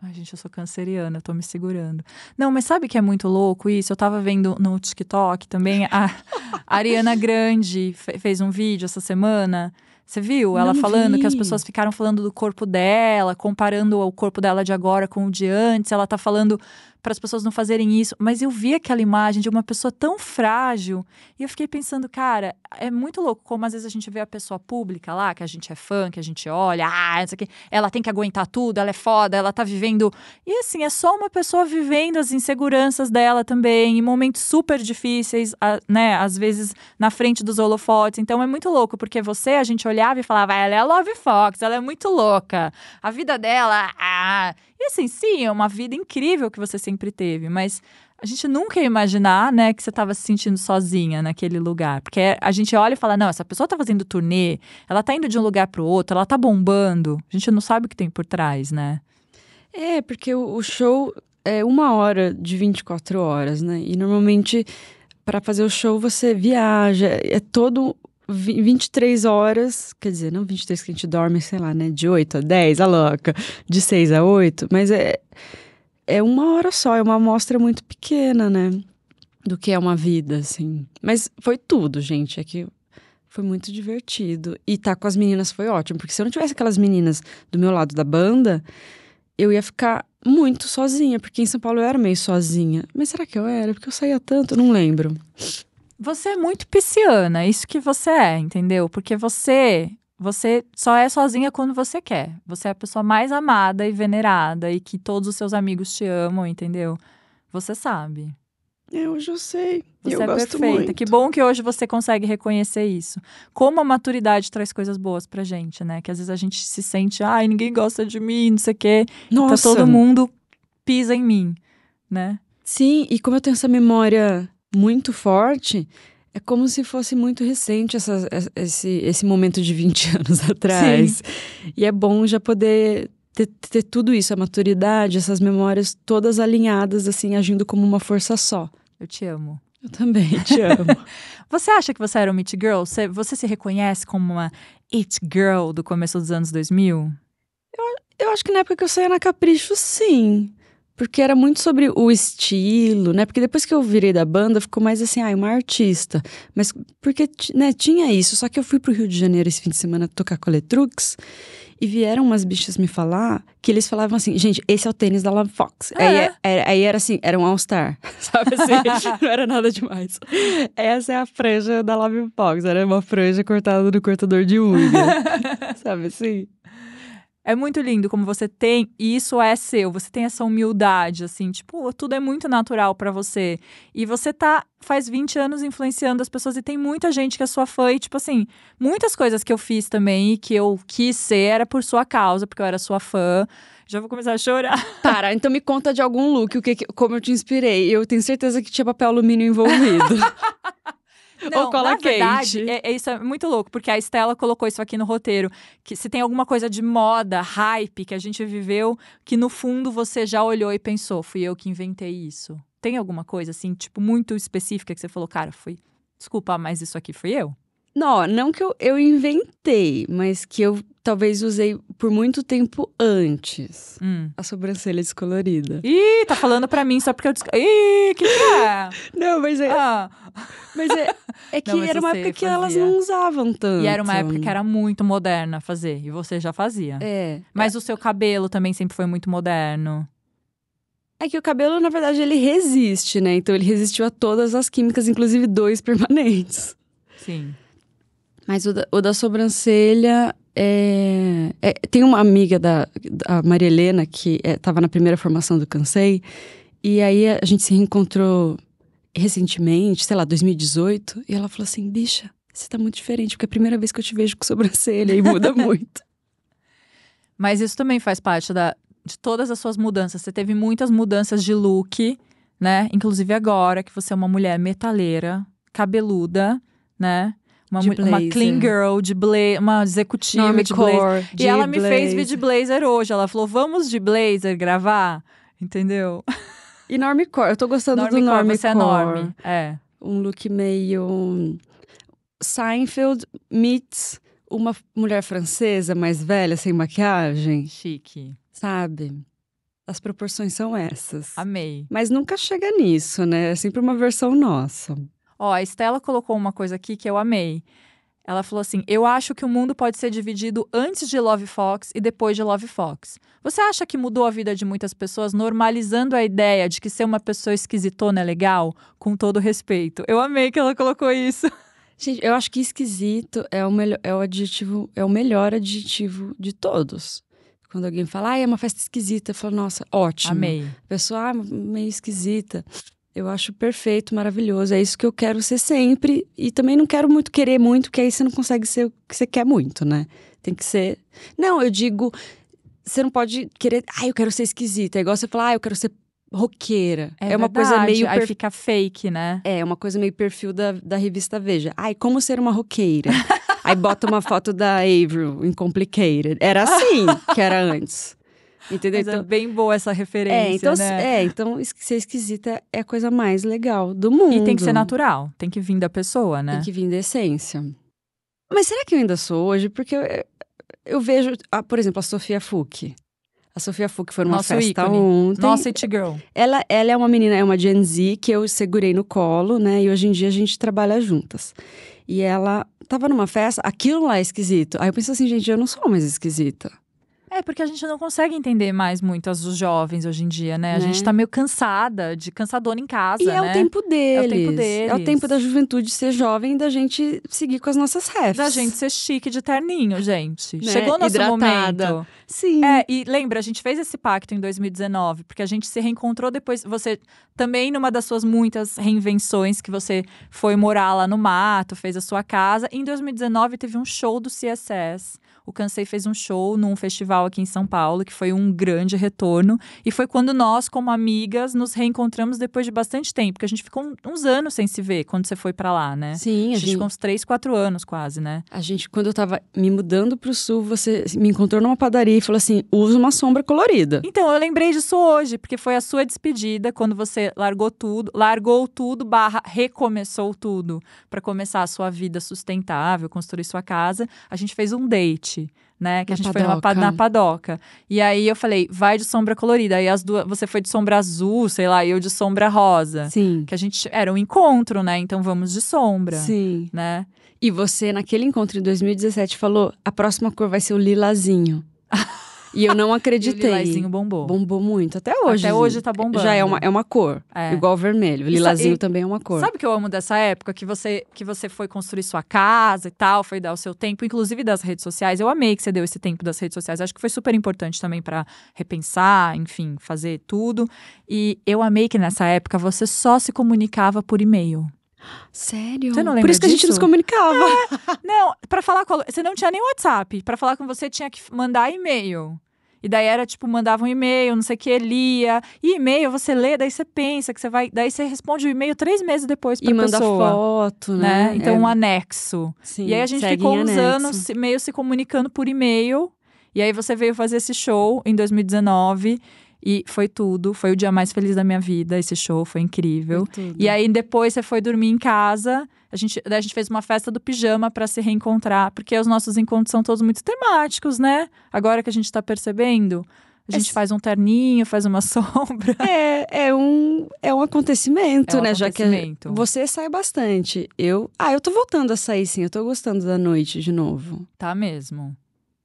Ai, gente, eu sou canceriana, eu tô me segurando. Não, mas sabe que é muito louco isso? Eu tava vendo no TikTok também, a Ariana Grande fez um vídeo essa semana. Você viu ela Não falando vi. que as pessoas ficaram falando do corpo dela, comparando o corpo dela de agora com o de antes. Ela tá falando para as pessoas não fazerem isso. Mas eu vi aquela imagem de uma pessoa tão frágil e eu fiquei pensando, cara, é muito louco como às vezes a gente vê a pessoa pública lá, que a gente é fã, que a gente olha, ah, aqui, ela tem que aguentar tudo, ela é foda, ela tá vivendo. E assim, é só uma pessoa vivendo as inseguranças dela também, em momentos super difíceis, né, às vezes na frente dos holofotes. Então é muito louco, porque você, a gente olhava e falava, ah, ela é a Love Fox, ela é muito louca. A vida dela, ah, e assim, sim, é uma vida incrível que você sempre teve, mas a gente nunca ia imaginar, né, que você estava se sentindo sozinha naquele lugar. Porque a gente olha e fala, não, essa pessoa está fazendo turnê, ela está indo de um lugar para o outro, ela está bombando. A gente não sabe o que tem por trás, né? É, porque o show é uma hora de 24 horas, né? E normalmente para fazer o show você viaja, é todo 23 horas, quer dizer, não 23 que a gente dorme, sei lá, né? De 8 a 10, a louca, de 6 a 8, mas é, é uma hora só, é uma amostra muito pequena, né? Do que é uma vida, assim. Mas foi tudo, gente. É que foi muito divertido. E estar tá com as meninas foi ótimo, porque se eu não tivesse aquelas meninas do meu lado da banda, eu ia ficar muito sozinha, porque em São Paulo eu era meio sozinha. Mas será que eu era? Porque eu saía tanto, não lembro. Você é muito pisciana, isso que você é, entendeu? Porque você você só é sozinha quando você quer. Você é a pessoa mais amada e venerada e que todos os seus amigos te amam, entendeu? Você sabe. Eu já sei. Você eu é gosto perfeita. Muito. Que bom que hoje você consegue reconhecer isso. Como a maturidade traz coisas boas pra gente, né? Que às vezes a gente se sente, ai, ninguém gosta de mim, não sei o quê. Tá Nossa. Tá todo mundo pisa em mim, né? Sim, e como eu tenho essa memória muito forte, é como se fosse muito recente essa, esse, esse momento de 20 anos atrás. Sim. E é bom já poder ter, ter, tudo isso, a maturidade, essas memórias todas alinhadas, assim, agindo como uma força só. Eu te amo. Eu também te amo. você acha que você era uma It Girl? Você, você se reconhece como uma It Girl do começo dos anos 2000? Eu, eu acho que na época que eu saía na Capricho, sim. Porque era muito sobre o estilo, né? Porque depois que eu virei da banda, ficou mais assim, ah, uma artista. Mas porque, né, tinha isso. Só que eu fui pro Rio de Janeiro esse fim de semana tocar com a Letrux. E vieram umas bichas me falar que eles falavam assim, gente, esse é o tênis da Love Fox. Ah, aí, era, é? é, aí era assim, era um All-Star, sabe assim? não era nada demais. Essa é a franja da Love Fox, era uma franja cortada do cortador de unha, sabe assim? É muito lindo como você tem, e isso é seu, você tem essa humildade, assim, tipo, tudo é muito natural para você. E você tá, faz 20 anos influenciando as pessoas, e tem muita gente que é sua fã, e, tipo assim, muitas coisas que eu fiz também e que eu quis ser era por sua causa, porque eu era sua fã. Já vou começar a chorar. Para, então me conta de algum look, o que, como eu te inspirei. Eu tenho certeza que tinha papel alumínio envolvido. Não, ou cola na verdade, É, é, isso é muito louco, porque a Estela colocou isso aqui no roteiro. Que se tem alguma coisa de moda, hype que a gente viveu, que no fundo você já olhou e pensou, fui eu que inventei isso. Tem alguma coisa, assim, tipo, muito específica que você falou, cara, fui. Desculpa, mas isso aqui fui eu? Não, não que eu, eu inventei, mas que eu talvez usei por muito tempo antes hum. a sobrancelha descolorida. Ih, tá falando pra mim só porque eu. desco. Ih, que, que é? não, mas é. Ah. Mas é, é que não, mas era uma época que fazia. elas não usavam tanto. E era uma época que era muito moderna fazer. E você já fazia. É. Mas é. o seu cabelo também sempre foi muito moderno. É que o cabelo, na verdade, ele resiste, né? Então ele resistiu a todas as químicas, inclusive dois permanentes. Sim. Mas o da, o da sobrancelha é, é, tem uma amiga da, da Maria Helena que estava é, na primeira formação do Cansei, e aí a gente se reencontrou recentemente, sei lá, 2018, e ela falou assim: bicha, você está muito diferente, porque é a primeira vez que eu te vejo com sobrancelha e muda muito. Mas isso também faz parte da, de todas as suas mudanças. Você teve muitas mudanças de look, né? Inclusive agora que você é uma mulher metaleira, cabeluda, né? Uma, de uma clean girl, de blazer, uma executiva Nome de blazer. e ela blazer. me fez vir de blazer hoje. Ela falou, vamos de blazer gravar? Entendeu? E normcore, eu tô gostando do normcore. Você é é. Um look meio... Seinfeld meets uma mulher francesa mais velha, sem maquiagem. Chique. Sabe? As proporções são essas. Amei. Mas nunca chega nisso, né? É sempre uma versão nossa. Ó, a Estela colocou uma coisa aqui que eu amei. Ela falou assim: Eu acho que o mundo pode ser dividido antes de Love Fox e depois de Love Fox. Você acha que mudou a vida de muitas pessoas, normalizando a ideia de que ser uma pessoa esquisitona é legal? Com todo respeito. Eu amei que ela colocou isso. Gente, eu acho que esquisito é o melhor, é o adjetivo, é o melhor adjetivo de todos. Quando alguém fala, ah, é uma festa esquisita, eu falo, nossa, ótimo. Amei. A pessoa, ah, meio esquisita. Eu acho perfeito, maravilhoso. É isso que eu quero ser sempre. E também não quero muito querer muito, porque aí você não consegue ser o que você quer muito, né? Tem que ser. Não, eu digo. Você não pode querer. Ai, ah, eu quero ser esquisita. É igual você falar, ah, eu quero ser roqueira. É, é uma verdade. coisa meio. Per... Aí fica fake, né? É, uma coisa meio perfil da, da revista Veja. Ai, como ser uma roqueira. Aí bota uma foto da Avril, Complicated. Era assim que era antes. Entendeu? então, é bem boa essa é, referência. Então né? É, então, né? é, então ser esquisita é a coisa mais legal do mundo. E tem que ser natural, tem que vir da pessoa, né? Tem que vir da essência. Mas será que eu ainda sou hoje? Porque eu, eu vejo, ah, por exemplo, a Sofia Fuque. A Sofia Fuque foi numa Nosso festa ícone. ontem. Nossa It Girl. Ela, ela é uma menina, é uma Gen Z que eu segurei no colo, né? E hoje em dia a gente trabalha juntas. E ela tava numa festa, aquilo lá é esquisito. Aí eu pensei assim, gente, eu não sou mais esquisita. É, porque a gente não consegue entender mais muito os jovens hoje em dia, né? né? A gente né? tá meio cansada, de cansadona em casa. E né? é o né? tempo deles. É o tempo deles. É o tempo da juventude ser jovem e da gente seguir com as nossas refs. Da gente ser chique de terninho, gente. Né? Chegou o nosso Hidratada. momento. Sim. É, e lembra, a gente fez esse pacto em 2019, porque a gente se reencontrou depois. Você também, numa das suas muitas reinvenções, que você foi morar lá no mato, fez a sua casa. Em 2019 teve um show do CSS o Cansei fez um show num festival aqui em São Paulo, que foi um grande retorno. E foi quando nós, como amigas, nos reencontramos depois de bastante tempo, porque a gente ficou uns anos sem se ver quando você foi para lá, né? Sim, a, a gente ficou uns três, quatro anos quase, né? A gente, quando eu tava me mudando pro sul, você me encontrou numa padaria e falou assim: usa uma sombra colorida. Então, eu lembrei disso hoje, porque foi a sua despedida quando você largou tudo, largou tudo, barra, recomeçou tudo para começar a sua vida sustentável, construir sua casa. A gente fez um date né? Que na a gente padoca. foi numa, na padoca. E aí eu falei, vai de sombra colorida. Aí as duas, você foi de sombra azul, sei lá, e eu de sombra rosa. Sim. Que a gente era um encontro, né? Então vamos de sombra. Sim. Né? E você, naquele encontro em 2017, falou: a próxima cor vai ser o lilazinho. E eu não acreditei. E o lilazinho bombou. Bombou muito. Até hoje. Até hoje tá bombando. Já é uma, é uma cor. É. Igual vermelho. O lilazinho e, também é uma cor. Sabe o que eu amo dessa época? Que você, que você foi construir sua casa e tal, foi dar o seu tempo, inclusive das redes sociais. Eu amei que você deu esse tempo das redes sociais. Acho que foi super importante também para repensar, enfim, fazer tudo. E eu amei que nessa época você só se comunicava por e-mail. Sério? Você não lembra Por isso disso? que a gente nos comunicava. É. Não, para falar com a... você não tinha nem WhatsApp. Para falar com você tinha que mandar e-mail. E daí era tipo, mandava um e-mail, não sei o que, lia. E e-mail você lê, daí você pensa que você vai. Daí você responde o e-mail três meses depois pra e pessoa. E manda foto, né? né? Então, é. um anexo. Sim, e aí a gente ficou uns anos meio se comunicando por e-mail. E aí você veio fazer esse show em 2019. E foi tudo. Foi o dia mais feliz da minha vida. Esse show foi incrível. Foi e aí depois você foi dormir em casa. A gente, a gente fez uma festa do pijama para se reencontrar, porque os nossos encontros são todos muito temáticos, né? Agora que a gente está percebendo. A gente faz um terninho, faz uma sombra. É, é um, é um acontecimento, é um né? Acontecimento. Já que você sai bastante. Eu. Ah, eu tô voltando a sair sim, eu tô gostando da noite de novo. Tá mesmo.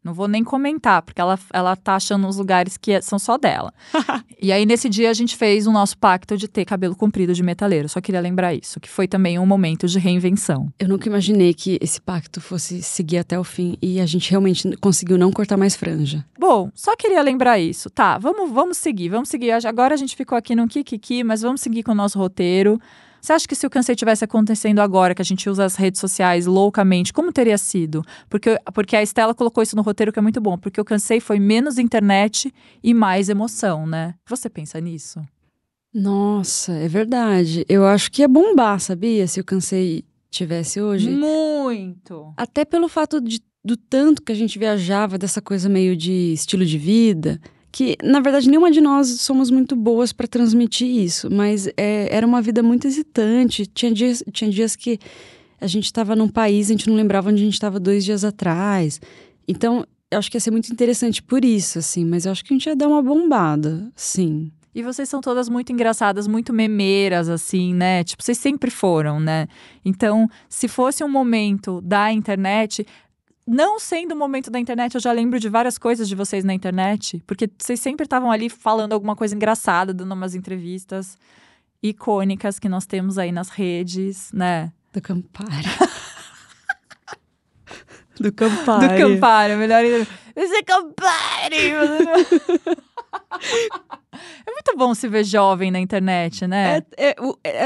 Não vou nem comentar, porque ela, ela tá achando uns lugares que é, são só dela. e aí, nesse dia, a gente fez o nosso pacto de ter cabelo comprido de metaleiro. Só queria lembrar isso, que foi também um momento de reinvenção. Eu nunca imaginei que esse pacto fosse seguir até o fim e a gente realmente conseguiu não cortar mais franja. Bom, só queria lembrar isso. Tá, vamos, vamos seguir, vamos seguir. Agora a gente ficou aqui no Kikiki, mas vamos seguir com o nosso roteiro. Você acha que se o câncer tivesse acontecendo agora, que a gente usa as redes sociais loucamente, como teria sido? Porque, porque a Estela colocou isso no roteiro que é muito bom, porque o cansei foi menos internet e mais emoção, né? Você pensa nisso? Nossa, é verdade. Eu acho que ia bombar, sabia? Se o cansei tivesse hoje. Muito! Até pelo fato de, do tanto que a gente viajava, dessa coisa meio de estilo de vida que, na verdade, nenhuma de nós somos muito boas para transmitir isso, mas é, era uma vida muito hesitante. Tinha dias, tinha dias que a gente estava num país, a gente não lembrava onde a gente estava dois dias atrás. Então, eu acho que ia ser muito interessante por isso, assim, mas eu acho que a gente ia dar uma bombada, sim. E vocês são todas muito engraçadas, muito memeiras, assim, né? Tipo, vocês sempre foram, né? Então, se fosse um momento da internet, não sendo o momento da internet, eu já lembro de várias coisas de vocês na internet, porque vocês sempre estavam ali falando alguma coisa engraçada, dando umas entrevistas icônicas que nós temos aí nas redes, né? Do Campari. Do Campari. Do Campari, melhor ainda. Isso é Campari! é muito bom se ver jovem na internet, né? É, é,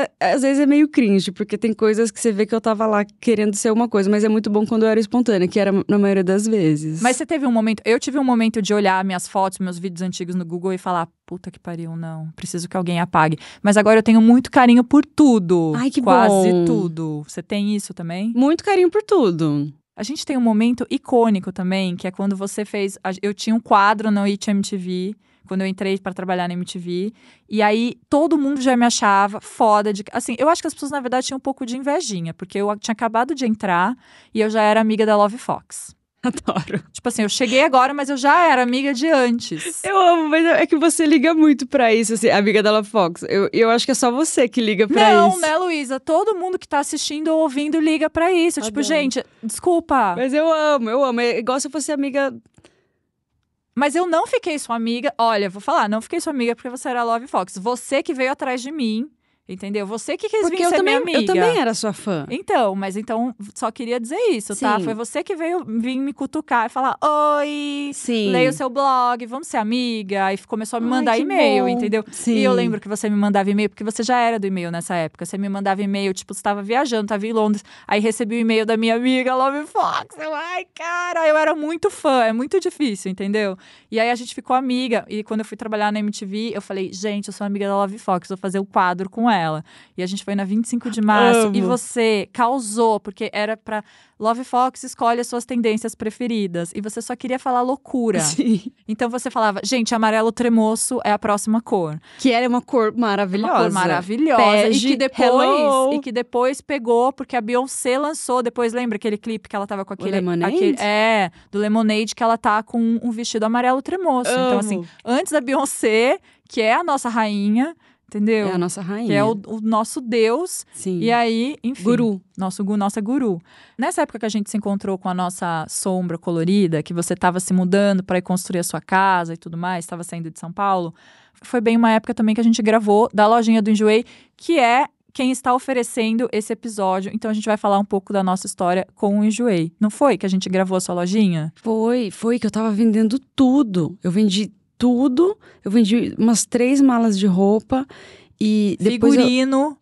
é, é, às vezes é meio cringe, porque tem coisas que você vê que eu tava lá querendo ser uma coisa, mas é muito bom quando eu era espontânea, que era na maioria das vezes. Mas você teve um momento. Eu tive um momento de olhar minhas fotos, meus vídeos antigos no Google e falar: puta que pariu, não, preciso que alguém apague. Mas agora eu tenho muito carinho por tudo. Ai, que quase bom. Quase tudo. Você tem isso também? Muito carinho por tudo. A gente tem um momento icônico também, que é quando você fez. Eu tinha um quadro no It MTV, quando eu entrei para trabalhar na MTV. E aí todo mundo já me achava foda de. Assim, eu acho que as pessoas, na verdade, tinham um pouco de invejinha, porque eu tinha acabado de entrar e eu já era amiga da Love Fox. Adoro. Tipo assim, eu cheguei agora, mas eu já era amiga de antes. Eu amo, mas é que você liga muito pra isso, assim, amiga da Fox. Eu, eu acho que é só você que liga pra Não, isso. Não, né, Luísa? Todo mundo que tá assistindo ou ouvindo liga pra isso. Tipo, Adoro. Tipo, gente, desculpa. Mas eu amo, eu amo. É igual se eu fosse amiga mas eu não fiquei sua amiga. Olha, vou falar, não fiquei sua amiga porque você era Love Fox. Você que veio atrás de mim Entendeu? Você que quis Porque vir eu ser também, minha amiga. Eu também era sua fã. Então, mas então só queria dizer isso, tá? Sim. tá? Foi você que veio vir me cutucar e falar: Oi, Sim. leio seu blog, vamos ser amiga. E começou a me mandar e-mail, entendeu? Sim. E eu lembro que você me mandava e-mail, porque você já era do e-mail nessa época. Você me mandava e-mail, tipo, você tava viajando, tava em Londres. Aí recebi o um e-mail da minha amiga Love Fox. Eu, ai, cara, eu era muito fã, é muito difícil, entendeu? E aí a gente ficou amiga. E quando eu fui trabalhar na MTV, eu falei: Gente, eu sou amiga da Love Fox, vou fazer o um quadro com ela ela. E a gente foi na 25 de março Amo. e você causou, porque era pra. Love Fox escolhe as suas tendências preferidas. E você só queria falar loucura. Sim. Então você falava, gente, amarelo tremoço é a próxima cor. Que era uma cor maravilhosa. Uma cor maravilhosa. e que depois. Hello. E que depois pegou, porque a Beyoncé lançou. Depois lembra aquele clipe que ela tava com aquele. O Lemonade? Aquele, é, do Lemonade que ela tá com um vestido amarelo tremoço. Então, assim, antes da Beyoncé, que é a nossa rainha entendeu? É a nossa rainha. Que é o, o nosso Deus. Sim. E aí, enfim. Guru. Nosso, nossa guru. Nessa época que a gente se encontrou com a nossa sombra colorida, que você estava se mudando para construir a sua casa e tudo mais, estava saindo de São Paulo, foi bem uma época também que a gente gravou da lojinha do Enjoei, que é quem está oferecendo esse episódio. Então a gente vai falar um pouco da nossa história com o Enjoei. Não foi que a gente gravou a sua lojinha? Foi, foi que eu estava vendendo tudo. Eu vendi tudo. Eu vendi umas três malas de roupa e depois figurino, eu...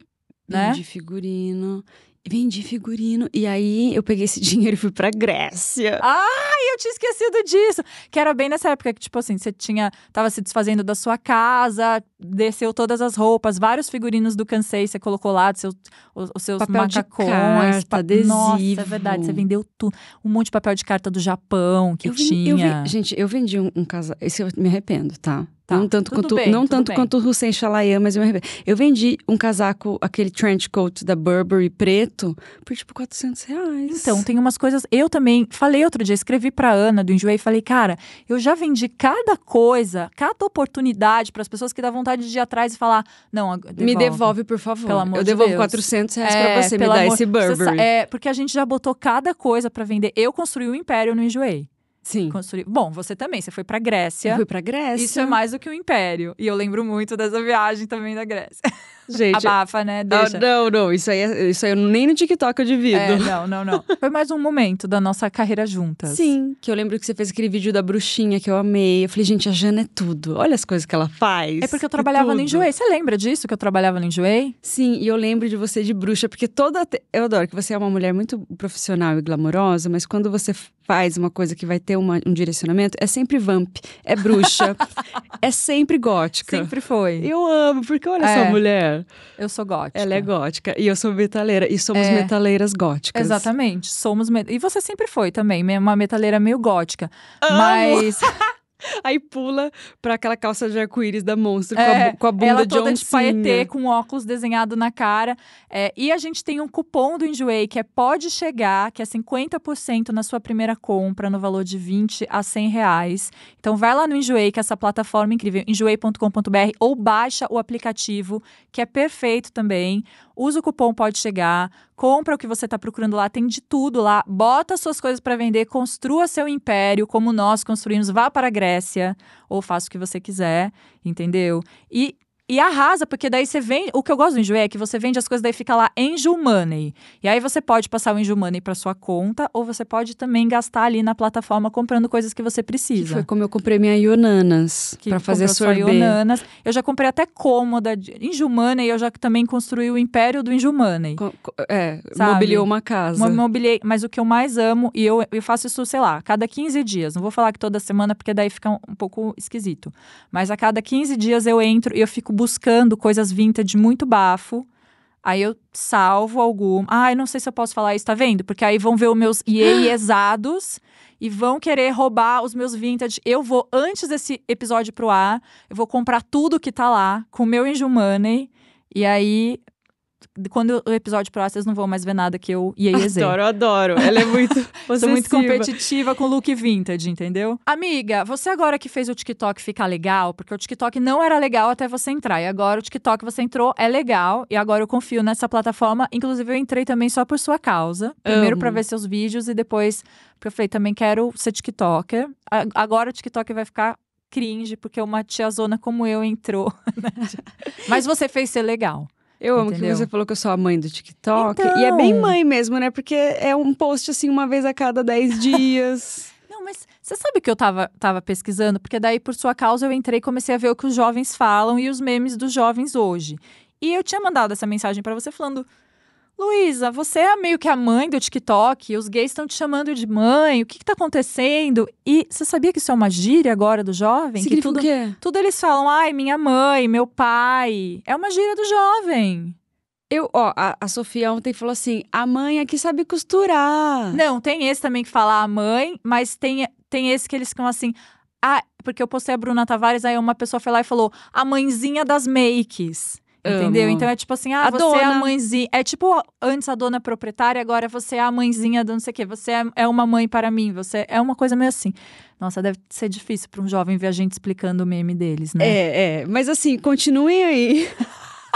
né? Vendi figurino Vendi figurino. E aí eu peguei esse dinheiro e fui pra Grécia. Ai, eu tinha esquecido disso! Que era bem nessa época que, tipo assim, você tinha. Tava se desfazendo da sua casa, desceu todas as roupas, vários figurinos do Cansei, você colocou lá seu, os, os, seus papel macacões, de carta, pa... adesivo. Nossa, é verdade. Você vendeu tudo. Um monte de papel de carta do Japão que eu tinha. Eu gente, eu vendi um, um casal. Esse eu me arrependo, tá? Tá, não tanto, quanto, bem, não tanto quanto o Hussein Chalayan, mas eu me arrependo. Eu vendi um casaco, aquele trench coat da Burberry preto por tipo 400 reais. Então, tem umas coisas. Eu também falei outro dia, escrevi pra Ana do Enjoei, falei, cara, eu já vendi cada coisa, cada oportunidade para as pessoas que dá vontade de ir atrás e falar: não, devolve. me devolve, por favor. Pelo amor eu de devolvo Deus. 400 reais é, pra você, me dar amor... esse Burberry. É, porque a gente já botou cada coisa para vender. Eu construí um império no Enjoei. Sim. Bom, você também, você foi pra Grécia. Eu fui pra Grécia. Isso é mais do que um império. E eu lembro muito dessa viagem também da Grécia. Gente. Abafa, né? Ah, Deixa. Não, não, isso aí, é, isso aí eu nem no TikTok eu divido. É, não, não, não. Foi mais um momento da nossa carreira juntas. Sim, que eu lembro que você fez aquele vídeo da bruxinha que eu amei. Eu falei, gente, a Jana é tudo. Olha as coisas que ela faz. É porque eu é trabalhava no Enjoei. Você lembra disso que eu trabalhava no Enjoei? Sim, e eu lembro de você de bruxa, porque toda. Te... Eu adoro que você é uma mulher muito profissional e glamourosa, mas quando você faz uma coisa que vai ter uma, um direcionamento, é sempre vamp, é bruxa, é sempre gótica. Sempre foi. Eu amo, porque olha é. essa mulher. Eu sou gótica. Ela é gótica. E eu sou metaleira. E somos é... metaleiras góticas. Exatamente. Somos. Met... E você sempre foi também, né? uma metaleira meio gótica. Amo. Mas. Aí pula pra aquela calça de arco-íris da Monstro é, com, a, é, com a bunda ela toda de, de paetê, com óculos desenhado na cara. É, e a gente tem um cupom do Enjoei, que é Pode Chegar, que é 50% na sua primeira compra, no valor de 20 a 100 reais. Então vai lá no Enjoei, que é essa plataforma incrível, enjoei.com.br, ou baixa o aplicativo, que é perfeito também. Usa o cupom Pode Chegar, compra o que você está procurando lá, tem de tudo lá. Bota suas coisas para vender, construa seu império, como nós construímos, vá para a Grécia, ou faça o que você quiser, entendeu? E e arrasa, porque daí você vende. O que eu gosto do Enjoy é que você vende as coisas, daí fica lá Angel Money. E aí você pode passar o Angel Money para sua conta, ou você pode também gastar ali na plataforma comprando coisas que você precisa. Que foi como eu comprei minha Yonanas para fazer sorvete. Ionanas. Eu já comprei até cômoda. De... Angel Money, eu já também construí o império do Angel Money. Co é, mobiliou uma casa. Mobiliei, mas o que eu mais amo, e eu, eu faço isso, sei lá, cada 15 dias. Não vou falar que toda semana, porque daí fica um, um pouco esquisito. Mas a cada 15 dias eu entro e eu fico buscando coisas vintage muito bafo. Aí eu salvo algum. Ah, não sei se eu posso falar isso, tá vendo? Porque aí vão ver os meus exados e vão querer roubar os meus vintage. Eu vou, antes desse episódio pro ar, eu vou comprar tudo que tá lá com o meu Angel Money. E aí quando o episódio parar, vocês não vão mais ver nada que eu e a Adoro, adoro. Ela é muito Sou muito competitiva com look vintage, entendeu? Amiga, você agora que fez o TikTok ficar legal, porque o TikTok não era legal até você entrar. E agora o TikTok você entrou, é legal. E agora eu confio nessa plataforma. Inclusive, eu entrei também só por sua causa. Primeiro para ver seus vídeos e depois... Porque eu falei, também quero ser TikToker. Agora o TikTok vai ficar cringe, porque uma tiazona como eu entrou. Né, Mas você fez ser legal. Eu amo Entendeu? que você falou que eu sou a mãe do TikTok. Então... E é bem então! mãe mesmo, né? Porque é um post assim uma vez a cada 10 dias. Não, mas você sabe que eu tava, tava pesquisando? Porque daí, por sua causa, eu entrei e comecei a ver o que os jovens falam e os memes dos jovens hoje. E eu tinha mandado essa mensagem para você falando: Luísa, você é meio que a mãe do TikTok, os gays estão te chamando de mãe, o que, está acontecendo? E você sabia que isso é uma gíria agora do jovem? Significa que tudo, o quê? Tudo eles falam, ai, minha mãe, meu pai. É uma gíria do jovem. Eu, ó, a, a, Sofia ontem falou assim: a mãe aqui sabe costurar. Não, tem esse também que fala a mãe, mas tem, tem esse que eles ficam assim. Ah, porque eu postei a Bruna Tavares, aí uma pessoa foi lá e falou: a mãezinha das makes. Entendeu? Amo. Então é tipo assim, ah, a você dona. é a mãezinha. É tipo antes a dona é proprietária, agora você é a mãezinha do não sei o quê. Você é, é uma mãe para mim, você é uma coisa meio assim. Nossa, deve ser difícil para um jovem ver a gente explicando o meme deles, né? É, é. Mas assim, continuem aí.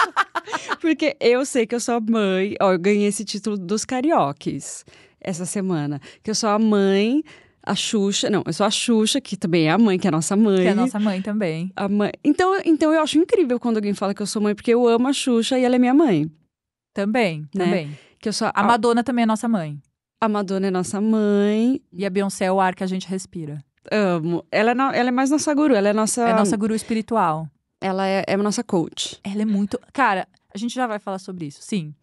Porque eu sei que eu sou a mãe. Ó, eu ganhei esse título dos carioques essa semana. Que eu sou a mãe a Xuxa. Não, eu sou a Xuxa, que também é a mãe, que é a nossa mãe. Que é a nossa mãe também. A mãe. Então, então eu acho incrível quando alguém fala que eu sou mãe, porque eu amo a Xuxa e ela é minha mãe. Também, né? também. Que eu sou a... a Madonna também é nossa mãe. A Madonna é nossa mãe. E a Beyoncé é o ar que a gente respira. Amo. Ela é, no... ela é mais nossa guru, ela é nossa. É nossa guru espiritual. Ela é, é nossa coach. Ela é muito. Cara, a gente já vai falar sobre isso, sim.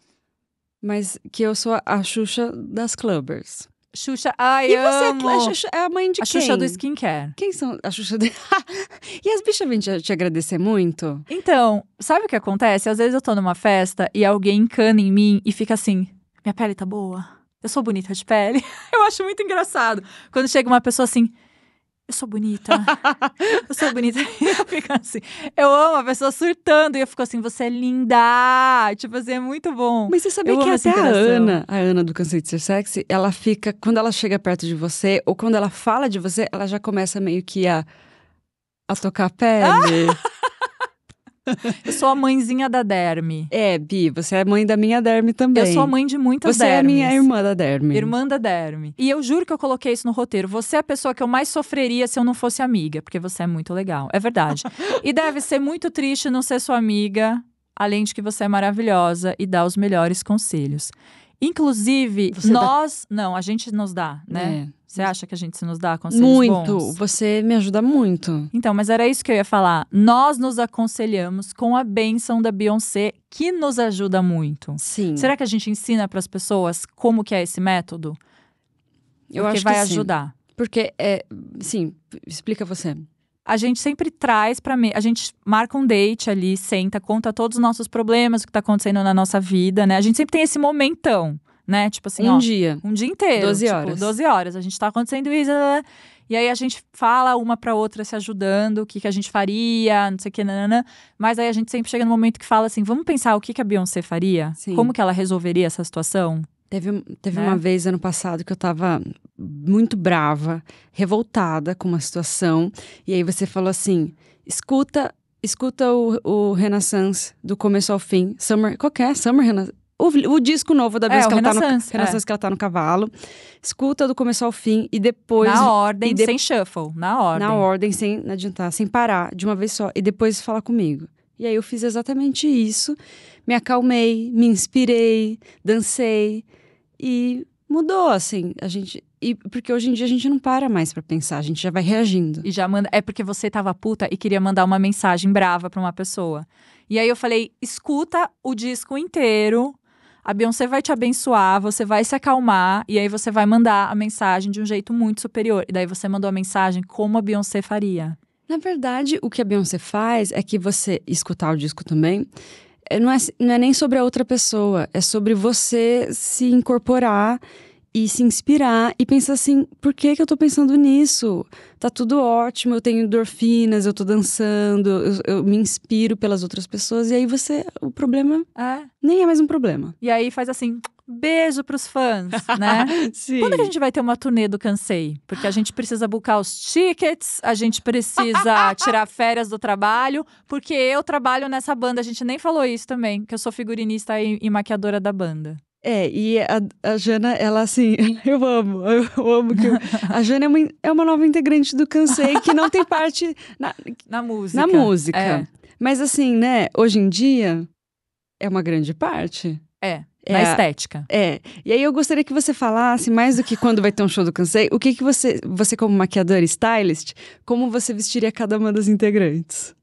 Mas que eu sou a Xuxa das Clubbers. Xuxa, ai, e é amo. E você é a mãe de a quem? A Xuxa do skincare. Quem são a Xuxa do... e as bichas vêm te, te, agradecer muito? Então, sabe o que acontece? Às vezes eu tô numa festa e alguém encana em mim e fica assim, minha pele tá boa? Eu sou bonita de pele? eu acho muito engraçado. Quando chega uma pessoa assim, eu sou bonita. eu sou bonita. Fica eu assim. Eu amo a pessoa surtando. E eu fico assim, você é linda. Tipo assim, é muito bom. Mas você sabia eu que até a Ana, a Ana do Cansei de Ser Sexy, ela fica, quando ela chega perto de você, ou quando ela fala de você, ela já começa meio que a, a tocar a pele. Eu sou a mãezinha da Derme. É, Bi, você é mãe da minha Derme também. Eu sou a mãe de muitas você Você é a minha irmã da Derme. Irmã da Derme. E eu juro que eu coloquei isso no roteiro. Você é a pessoa que eu mais sofreria se eu não fosse amiga, porque você é muito legal. É verdade. e deve ser muito triste não ser sua amiga, além de que você é maravilhosa e dá os melhores conselhos. Inclusive, Você nós. Dá... Não, a gente nos dá, né? É. Você acha que a gente se nos dá conselhos muito. Bons? Você me ajuda muito. Então, mas era isso que eu ia falar. Nós nos aconselhamos com a benção da Beyoncé, que nos ajuda muito. Sim. Será que a gente ensina para as pessoas como que é esse método? Eu Porque acho que vai ajudar. Porque é, sim, explica você a gente sempre traz para mim, a gente marca um date ali, senta, conta todos os nossos problemas, o que tá acontecendo na nossa vida, né? A gente sempre tem esse momentão, né? Tipo assim, um ó, dia. Um dia inteiro. 12 tipo, horas. Tipo, 12 horas. A gente tá acontecendo isso. E aí a gente fala uma para outra se ajudando, o que, que a gente faria, não sei o que, nanana. Né, né, né. Mas aí a gente sempre chega no momento que fala assim: vamos pensar o que, que a Beyoncé faria? Sim. Como que ela resolveria essa situação? Teve, teve né? uma vez ano passado que eu tava muito brava, revoltada com uma situação, e aí você falou assim: escuta, escuta o, o Renaissance do começo ao fim, Summer, qualquer é? Summer Renaissance. O, o, disco novo da é, vez é, que, ela tá no, é. que ela tá no cavalo. Escuta do começo ao fim e depois. Na ordem, de, sem shuffle. Na ordem. Na ordem, sem adiantar, sem parar, de uma vez só. E depois fala comigo. E aí eu fiz exatamente isso. Me acalmei, me inspirei, dancei, e mudou, assim, a gente. E porque hoje em dia a gente não para mais para pensar, a gente já vai reagindo. E já manda. É porque você tava puta e queria mandar uma mensagem brava pra uma pessoa. E aí eu falei: escuta o disco inteiro. A Beyoncé vai te abençoar, você vai se acalmar e aí você vai mandar a mensagem de um jeito muito superior. E daí você mandou a mensagem como a Beyoncé faria. Na verdade, o que a Beyoncé faz é que você escutar o disco também é, não é, não é nem sobre a outra pessoa, é sobre você se incorporar e se inspirar e pensar assim: por que, que eu tô pensando nisso? Tá tudo ótimo, eu tenho endorfinas, eu tô dançando, eu, eu me inspiro pelas outras pessoas. E aí você, o problema é. nem é mais um problema. E aí faz assim: beijo pros fãs, né? Sim. Quando é que a gente vai ter uma turnê do Cansei? Porque a gente precisa buscar os tickets, a gente precisa tirar férias do trabalho, porque eu trabalho nessa banda, a gente nem falou isso também, que eu sou figurinista e, e maquiadora da banda. É, e a, a, Jana, ela assim, eu amo, eu amo que. Eu, a Jana é uma, é uma nova integrante do Cansei que não tem parte na, na música. Na música. É. Mas assim, né, hoje em dia é uma grande parte. É na é, estética. É. E aí eu gostaria que você falasse, mais do que quando vai ter um show do Cansei, o que, que você, você como maquiadora e stylist, como você vestiria cada uma das integrantes?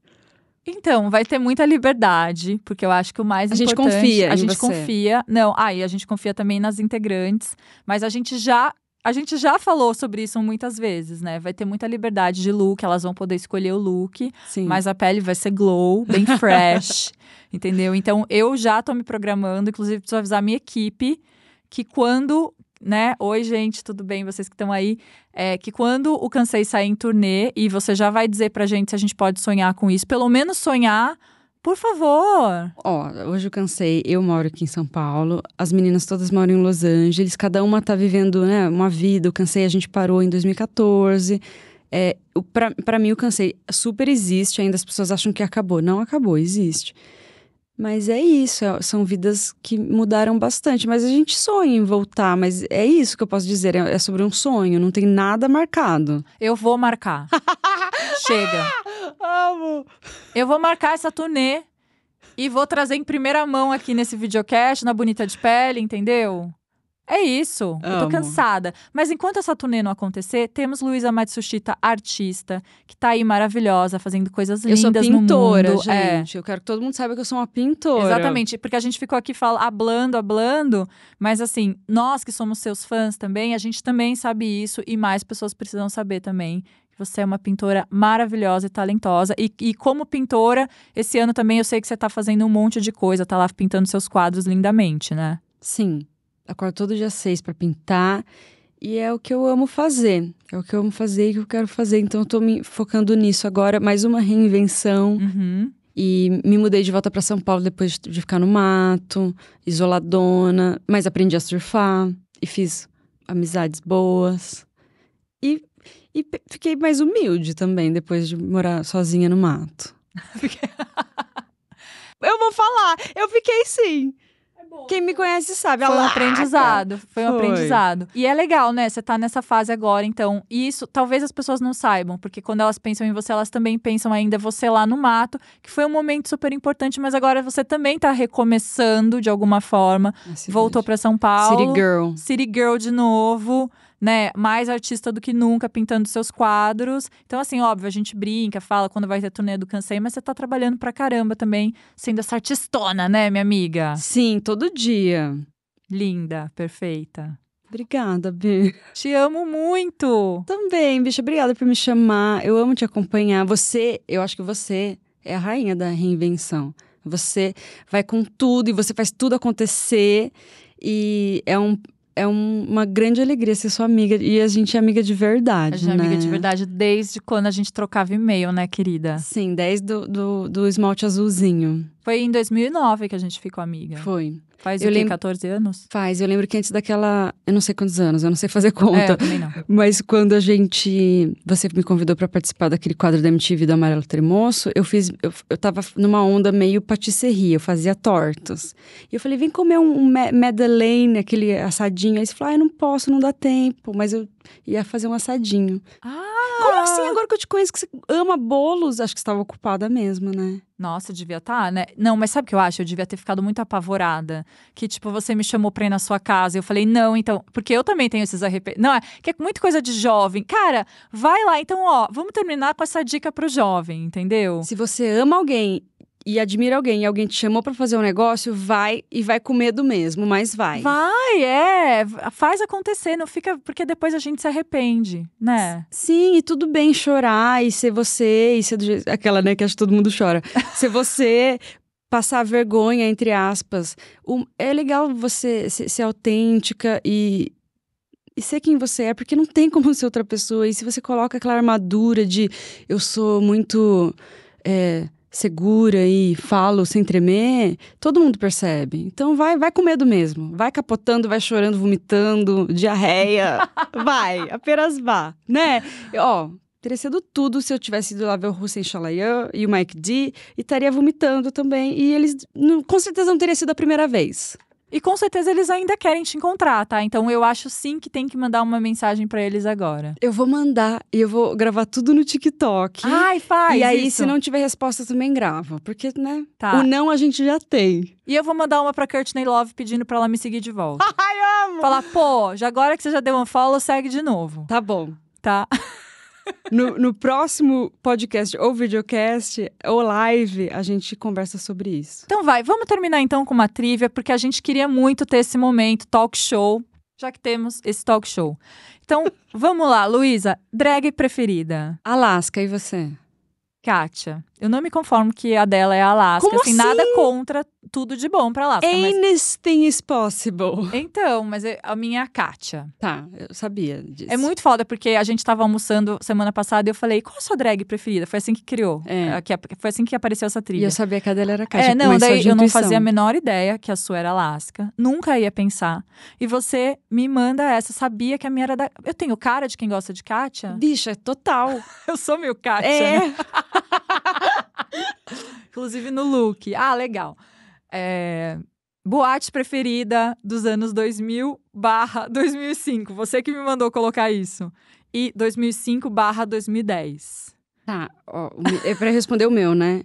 Então, vai ter muita liberdade, porque eu acho que o mais a importante. A gente confia. A gente você. confia. Não, aí ah, a gente confia também nas integrantes, mas a gente já a gente já falou sobre isso muitas vezes, né? Vai ter muita liberdade de look, elas vão poder escolher o look, Sim. mas a pele vai ser glow, bem fresh, entendeu? Então eu já tô me programando, inclusive preciso avisar a minha equipe que quando né? Oi, gente, tudo bem? Vocês que estão aí. É, que quando o Cansei sair em turnê, e você já vai dizer pra gente se a gente pode sonhar com isso, pelo menos sonhar por favor. Ó, hoje eu cansei. Eu moro aqui em São Paulo. As meninas todas moram em Los Angeles. Cada uma tá vivendo, né, uma vida. Eu cansei. A gente parou em 2014. É, para mim, o cansei super existe ainda. As pessoas acham que acabou. Não acabou, existe. Mas é isso. É, são vidas que mudaram bastante. Mas a gente sonha em voltar. Mas é isso que eu posso dizer. É, é sobre um sonho. Não tem nada marcado. Eu vou marcar. Chega. Amo! Eu vou marcar essa turnê e vou trazer em primeira mão aqui nesse videocast, na Bonita de Pele, entendeu? É isso. Amo. Eu tô cansada. Mas enquanto essa turnê não acontecer, temos Luísa Matsushita, artista, que tá aí maravilhosa, fazendo coisas lindas no mundo. Eu sou pintora, gente. É. Eu quero que todo mundo saiba que eu sou uma pintora. Exatamente. Porque a gente ficou aqui falando, hablando, hablando. Mas assim, nós que somos seus fãs também, a gente também sabe isso. E mais pessoas precisam saber também você é uma pintora maravilhosa e talentosa. E, e como pintora, esse ano também eu sei que você está fazendo um monte de coisa, está lá pintando seus quadros lindamente, né? Sim. Acordo todo dia seis para pintar. E é o que eu amo fazer. É o que eu amo fazer e que eu quero fazer. Então eu tô me focando nisso agora. Mais uma reinvenção. Uhum. E me mudei de volta para São Paulo depois de ficar no mato, isoladona. Mas aprendi a surfar e fiz amizades boas. E fiquei mais humilde também depois de morar sozinha no mato. eu vou falar, eu fiquei sim. É Quem me né? conhece sabe. Foi um aprendizado. Foi, foi um aprendizado. E é legal, né? Você tá nessa fase agora, então. E isso talvez as pessoas não saibam, porque quando elas pensam em você, elas também pensam ainda você lá no mato, que foi um momento super importante, mas agora você também tá recomeçando de alguma forma. É, Voltou para São Paulo. City Girl. City Girl de novo né, mais artista do que nunca pintando seus quadros. Então, assim, óbvio, a gente brinca, fala quando vai ter turnê do Cansei, mas você tá trabalhando pra caramba também, sendo essa artistona, né, minha amiga? Sim, todo dia. Linda, perfeita. Obrigada, Bi. Te amo muito. Também, bicho, obrigada por me chamar. Eu amo te acompanhar. Você, eu acho que você é a rainha da reinvenção. Você vai com tudo e você faz tudo acontecer. E é um, é um, uma grande alegria ser sua amiga. E a gente é amiga de verdade, a gente né? é amiga né? de verdade desde quando a gente trocava e-mail, né, querida? Sim, desde do, do, do esmalte azulzinho. Foi em 2009 que a gente ficou amiga. Foi. Faz eu o lembro... 14 anos? Faz. Eu lembro que antes daquela. Eu não sei quantos anos, eu não sei fazer conta. É, também não. Mas quando a gente. Você me convidou para participar daquele quadro da MTV do Amarelo Tremoço, eu fiz. Eu, eu tava numa onda meio patisserie, eu fazia tortos. E eu falei, vem comer um, um Madeleine, aquele assadinho. Aí você falou, ah, eu não posso, não dá tempo. Mas eu ia fazer um assadinho. Ah! Como assim, agora que eu te conheço, que você ama bolos? Acho que estava ocupada mesmo, né? Nossa, devia estar, tá, né? Não, mas sabe o que eu acho? Eu devia ter ficado muito apavorada. Que, tipo, você me chamou pra ir na sua casa. Eu falei, não, então. Porque eu também tenho esses arrependimentos. Não, é que é muito coisa de jovem. Cara, vai lá, então, ó, vamos terminar com essa dica pro jovem, entendeu? Se você ama alguém e admira alguém e alguém te chamou para fazer um negócio, vai e vai com medo mesmo, mas vai. Vai, é. Faz acontecer, não fica. Porque depois a gente se arrepende, né? Sim, e tudo bem chorar e ser você, e ser do jeito. Aquela, né, que acho que todo mundo chora. ser você, passar vergonha, entre aspas. Um, é legal você ser, ser autêntica e, e, ser quem você é, porque não tem como ser outra pessoa. E se você coloca aquela armadura de eu sou muito. É, segura e falo sem tremer, todo mundo percebe. Então vai, vai com medo mesmo. Vai capotando, vai chorando, vomitando, diarreia. vai, apenas vá, né? Ó, teria sido tudo se eu tivesse ido lá ver o Hussein Chalayan e o Mike D e estaria vomitando também. E eles, com certeza, não teria sido a primeira vez. E com certeza eles ainda querem te encontrar, tá? Então eu acho sim que tem que mandar uma mensagem para eles agora. Eu vou mandar e eu vou gravar tudo no TikTok. Ai, faz! E aí, isso. se não tiver resposta, também grava. Porque, né? Tá. O não a gente já tem. E eu vou mandar uma pra Courtney Love pedindo pra ela me seguir de volta. Ai, amo! Falar, pô, já agora que você já deu um follow, segue de novo. Tá bom. Tá. No, no próximo podcast, ou videocast, ou live, a gente conversa sobre isso. Então vai, vamos terminar então com uma trivia, porque a gente queria muito ter esse momento, talk show, já que temos esse talk show. Então, vamos lá, Luísa, drag preferida? Alaska, e você? Kátia. Eu não me conformo que a dela é Alaska. Como assim, nada assim? contra tudo de bom pra Alaska. Anything mas... is possible. Então, mas é a minha é a Kátia. Tá, eu sabia disso. É muito foda, porque a gente tava almoçando semana passada e eu falei, qual a sua drag preferida? Foi assim que criou. É. Que, foi assim que apareceu essa trilha. E eu sabia que a dela era a Kátia. É, não, daí eu não fazia a menor ideia que a sua era Alaska. Nunca ia pensar. E você me manda essa. Sabia que a minha era da. Eu tenho cara de quem gosta de Kátia? Bicha, total. eu sou meio Kátia. É. Né? Inclusive no look. Ah, legal. É, boate preferida dos anos 2000 barra 2005. Você que me mandou colocar isso. E 2005 barra 2010. Tá, ó, é pra responder o meu, né?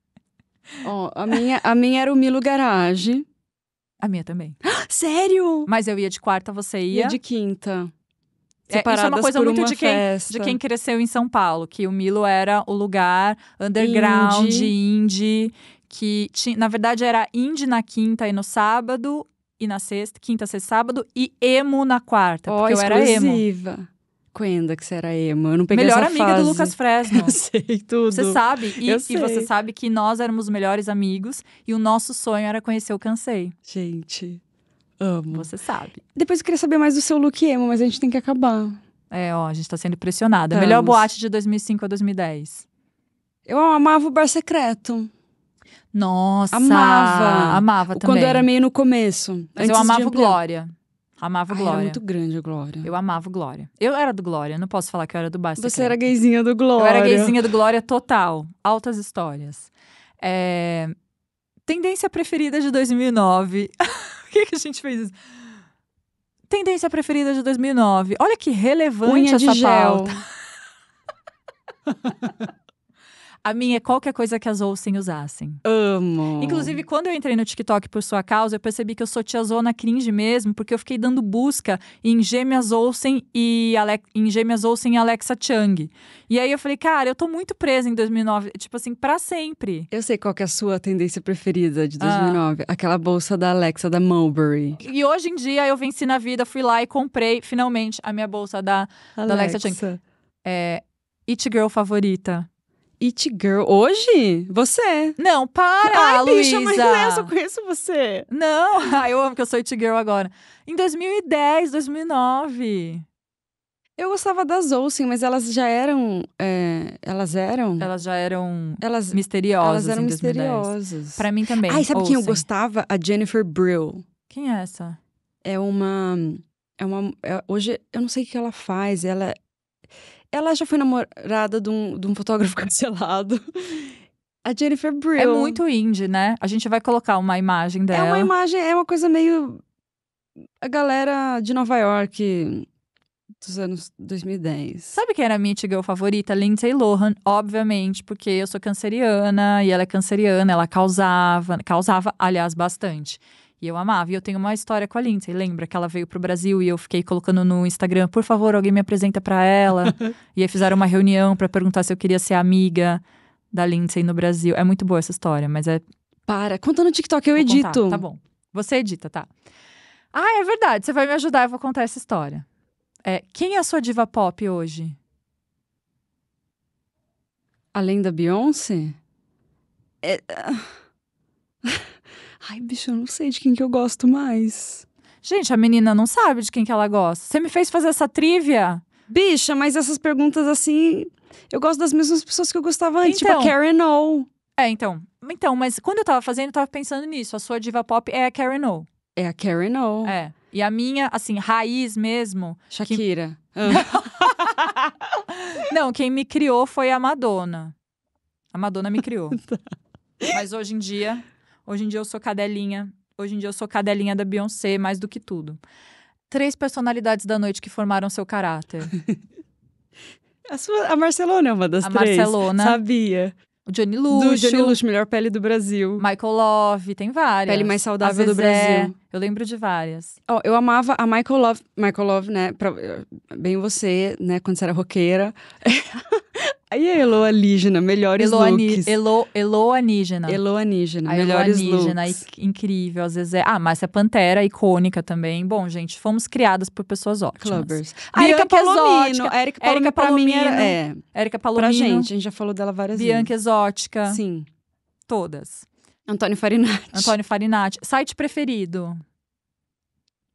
Ó, a minha, a minha era o Milo Garage. A minha também. Sério? Mas eu ia de quarta, você ia? Ia de quinta é, isso é uma coisa muito uma de, quem, festa. de quem cresceu em São Paulo, que o Milo era o lugar underground, indie, indie que na verdade era indie na quinta e no sábado, e na sexta, quinta, sexta, sábado, e emo na quarta, oh, porque exclusiva. eu era emo. Quenda que você era emo, eu não peguei Melhor essa amiga fase. do Lucas Fresno. Eu sei tudo. Você sabe, e, e você sabe que nós éramos melhores amigos, e o nosso sonho era conhecer o Cansei. Gente... Amo. Você sabe. Depois eu queria saber mais do seu look emo, mas a gente tem que acabar. É, ó, a gente tá sendo pressionada. Estamos. Melhor boate de 2005 a 2010. Eu amava o Bar Secreto. Nossa! Amava. Amava também. Quando era meio no começo. Mas eu amava Glória. Amava Glória. Era muito grande a Glória. Eu amava Glória. Eu era do Glória, não posso falar que eu era do Bar Secreto. Você era gayzinha do Glória. Eu era gayzinha do Glória total. Altas histórias. É... Tendência preferida de 2009. que, que a gente fez isso? Tendência preferida de 2009. Olha que relevante Unha essa de pauta. A minha é qualquer coisa que as Olsen usassem. Amo. Inclusive, quando eu entrei no TikTok por sua causa, eu percebi que eu sou tiazona cringe mesmo, porque eu fiquei dando busca em gêmeas Olsen e Ale... em gêmeas Olsen e Alexa Chang. E aí eu falei, cara, eu tô muito presa em 2009, tipo assim, para sempre. Eu sei qual que é a sua tendência preferida de 2009, ah. aquela bolsa da Alexa da Mulberry. E hoje em dia eu venci na vida, fui lá e comprei finalmente a minha bolsa da Alexa, da Alexa É, It Girl favorita. It Girl. Hoje? Você? Não, para, Ai, bicha, mas é eu conheço você. Não, ah, eu amo que eu sou It Girl agora. Em 2010, 2009. Eu gostava das Olsen, mas elas já eram. É, elas eram. Elas já eram. Elas, misteriosas. Elas eram misteriosas. Pra mim também. Ai, sabe Olsen. quem eu gostava? A Jennifer Brill. Quem é essa? É uma. É uma. É, hoje, eu não sei o que ela faz. Ela ela já foi namorada de um, de um fotógrafo cancelado. A Jennifer é Brill. É muito indie, né? A gente vai colocar uma imagem dela. É uma imagem, é uma coisa meio. A galera de Nova York dos anos 2010. Sabe quem era a minha girl favorita? Lindsay Lohan, obviamente, porque eu sou canceriana e ela é canceriana, ela causava, causava, aliás, bastante. E eu amava. E eu tenho uma história com a Lindsay. Lembra que ela veio pro Brasil e eu fiquei colocando no Instagram, por favor, alguém me apresenta para ela. e aí fizeram uma reunião para perguntar se eu queria ser amiga da Lindsay no Brasil. É muito boa essa história, mas é. Para, conta no TikTok, eu vou edito. Contar. Tá bom. Você edita, tá. Ah, é verdade. Você vai me ajudar, eu vou contar essa história. É, quem é a sua diva pop hoje? Além da Beyoncé? É... Ah. Ai, bicho, eu não sei de quem que eu gosto mais. Gente, a menina não sabe de quem que ela gosta. Você me fez fazer essa trivia? Bicha, mas essas perguntas assim, eu gosto das mesmas pessoas que eu gostava antes, então, tipo a então. Karen O. É, então. Então, mas quando eu tava fazendo, eu tava pensando nisso. A sua diva pop é a Karen O. É a Karen O. É. E a minha, assim, raiz mesmo. Shakira. Que... Ah. não, quem me criou foi a Madonna. A Madonna me criou. Tá. Mas hoje em dia. Hoje em dia eu sou cadelinha. Hoje em dia eu sou cadelinha da Beyoncé, mais do que tudo. Três personalidades da noite que formaram seu caráter. a, sua, a Marcelona é uma das a três. A Marcelona. Sabia. O Johnny Luxo. O Johnny Luxo, melhor pele do Brasil. Michael Love, tem várias. Pele mais saudável do Brasil. Eu lembro de várias. Oh, eu amava a Michael Love, Michael Love, né? Pra, bem você, né? Quando você era roqueira. Aí é Eloanígena, melhores Eloani, looks. Elo, Eloanígena. Eloanígena, melhores Eloanígena, looks. incrível, às vezes é. Ah, Márcia é Pantera, icônica também. Bom, gente, fomos criadas por pessoas ótimas. Clubbers. Erika é Palomino. Erika Palomino, Erika pra mim, é. Erika Palomino. Pra gente, a gente já falou dela várias Bianca vezes. Bianca Exótica. Sim. Todas. Antônio Farinati. Antônio Farinati. Site preferido?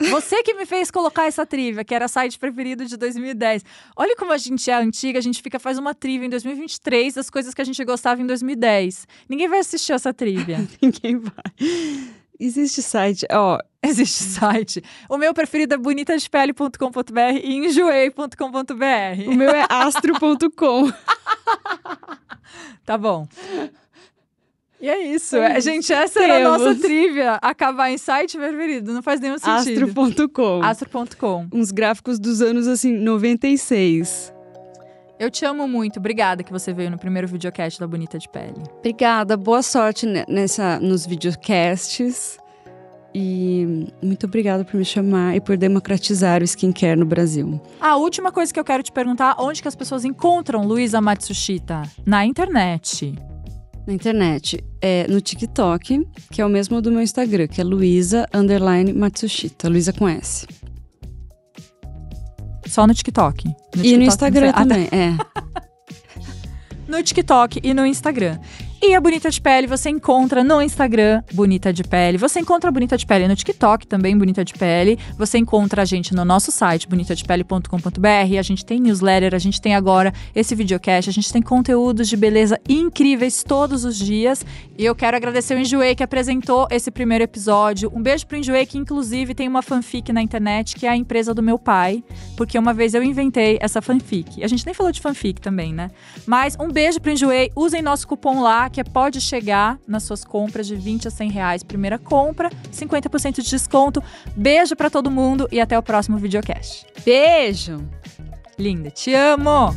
Você que me fez colocar essa trivia, que era site preferido de 2010. Olha como a gente é antiga, a gente fica faz uma trivia em 2023 das coisas que a gente gostava em 2010. Ninguém vai assistir essa trivia. Ninguém vai. Existe site, ó, oh, existe site. O meu preferido é bonitadepele.com.br e enjoei.com.br. O meu é astro.com. tá bom. E é isso. É, é isso. Gente, essa Temos. era a nossa trivia. Acabar em site ververido. Não faz nenhum sentido. Astro.com. Astro.com. Uns gráficos dos anos, assim, 96. Eu te amo muito. Obrigada que você veio no primeiro videocast da Bonita de Pele. Obrigada. Boa sorte nessa, nos videocasts. E muito obrigada por me chamar e por democratizar o skincare no Brasil. A última coisa que eu quero te perguntar, onde que as pessoas encontram Luísa Matsushita? Na internet na internet é no TikTok, que é o mesmo do meu Instagram, que é Luiza underline Matsushita, Luiza com S. Só no TikTok. No e no Instagram também, é. no TikTok e no Instagram. E a Bonita de Pele você encontra no Instagram, Bonita de Pele. Você encontra a Bonita de Pele no TikTok também, Bonita de Pele. Você encontra a gente no nosso site, bonitadepele.com.br. A gente tem newsletter, a gente tem agora esse videocast, a gente tem conteúdos de beleza incríveis todos os dias. E eu quero agradecer o Enjoei que apresentou esse primeiro episódio. Um beijo pro Enjoei, que inclusive tem uma fanfic na internet, que é a empresa do meu pai, porque uma vez eu inventei essa fanfic. A gente nem falou de fanfic também, né? Mas um beijo pro Enjoei, usem nosso cupom lá, que é, pode chegar nas suas compras de 20 a 100 reais, primeira compra, 50% de desconto. Beijo para todo mundo e até o próximo videocast. Beijo! Linda, te amo!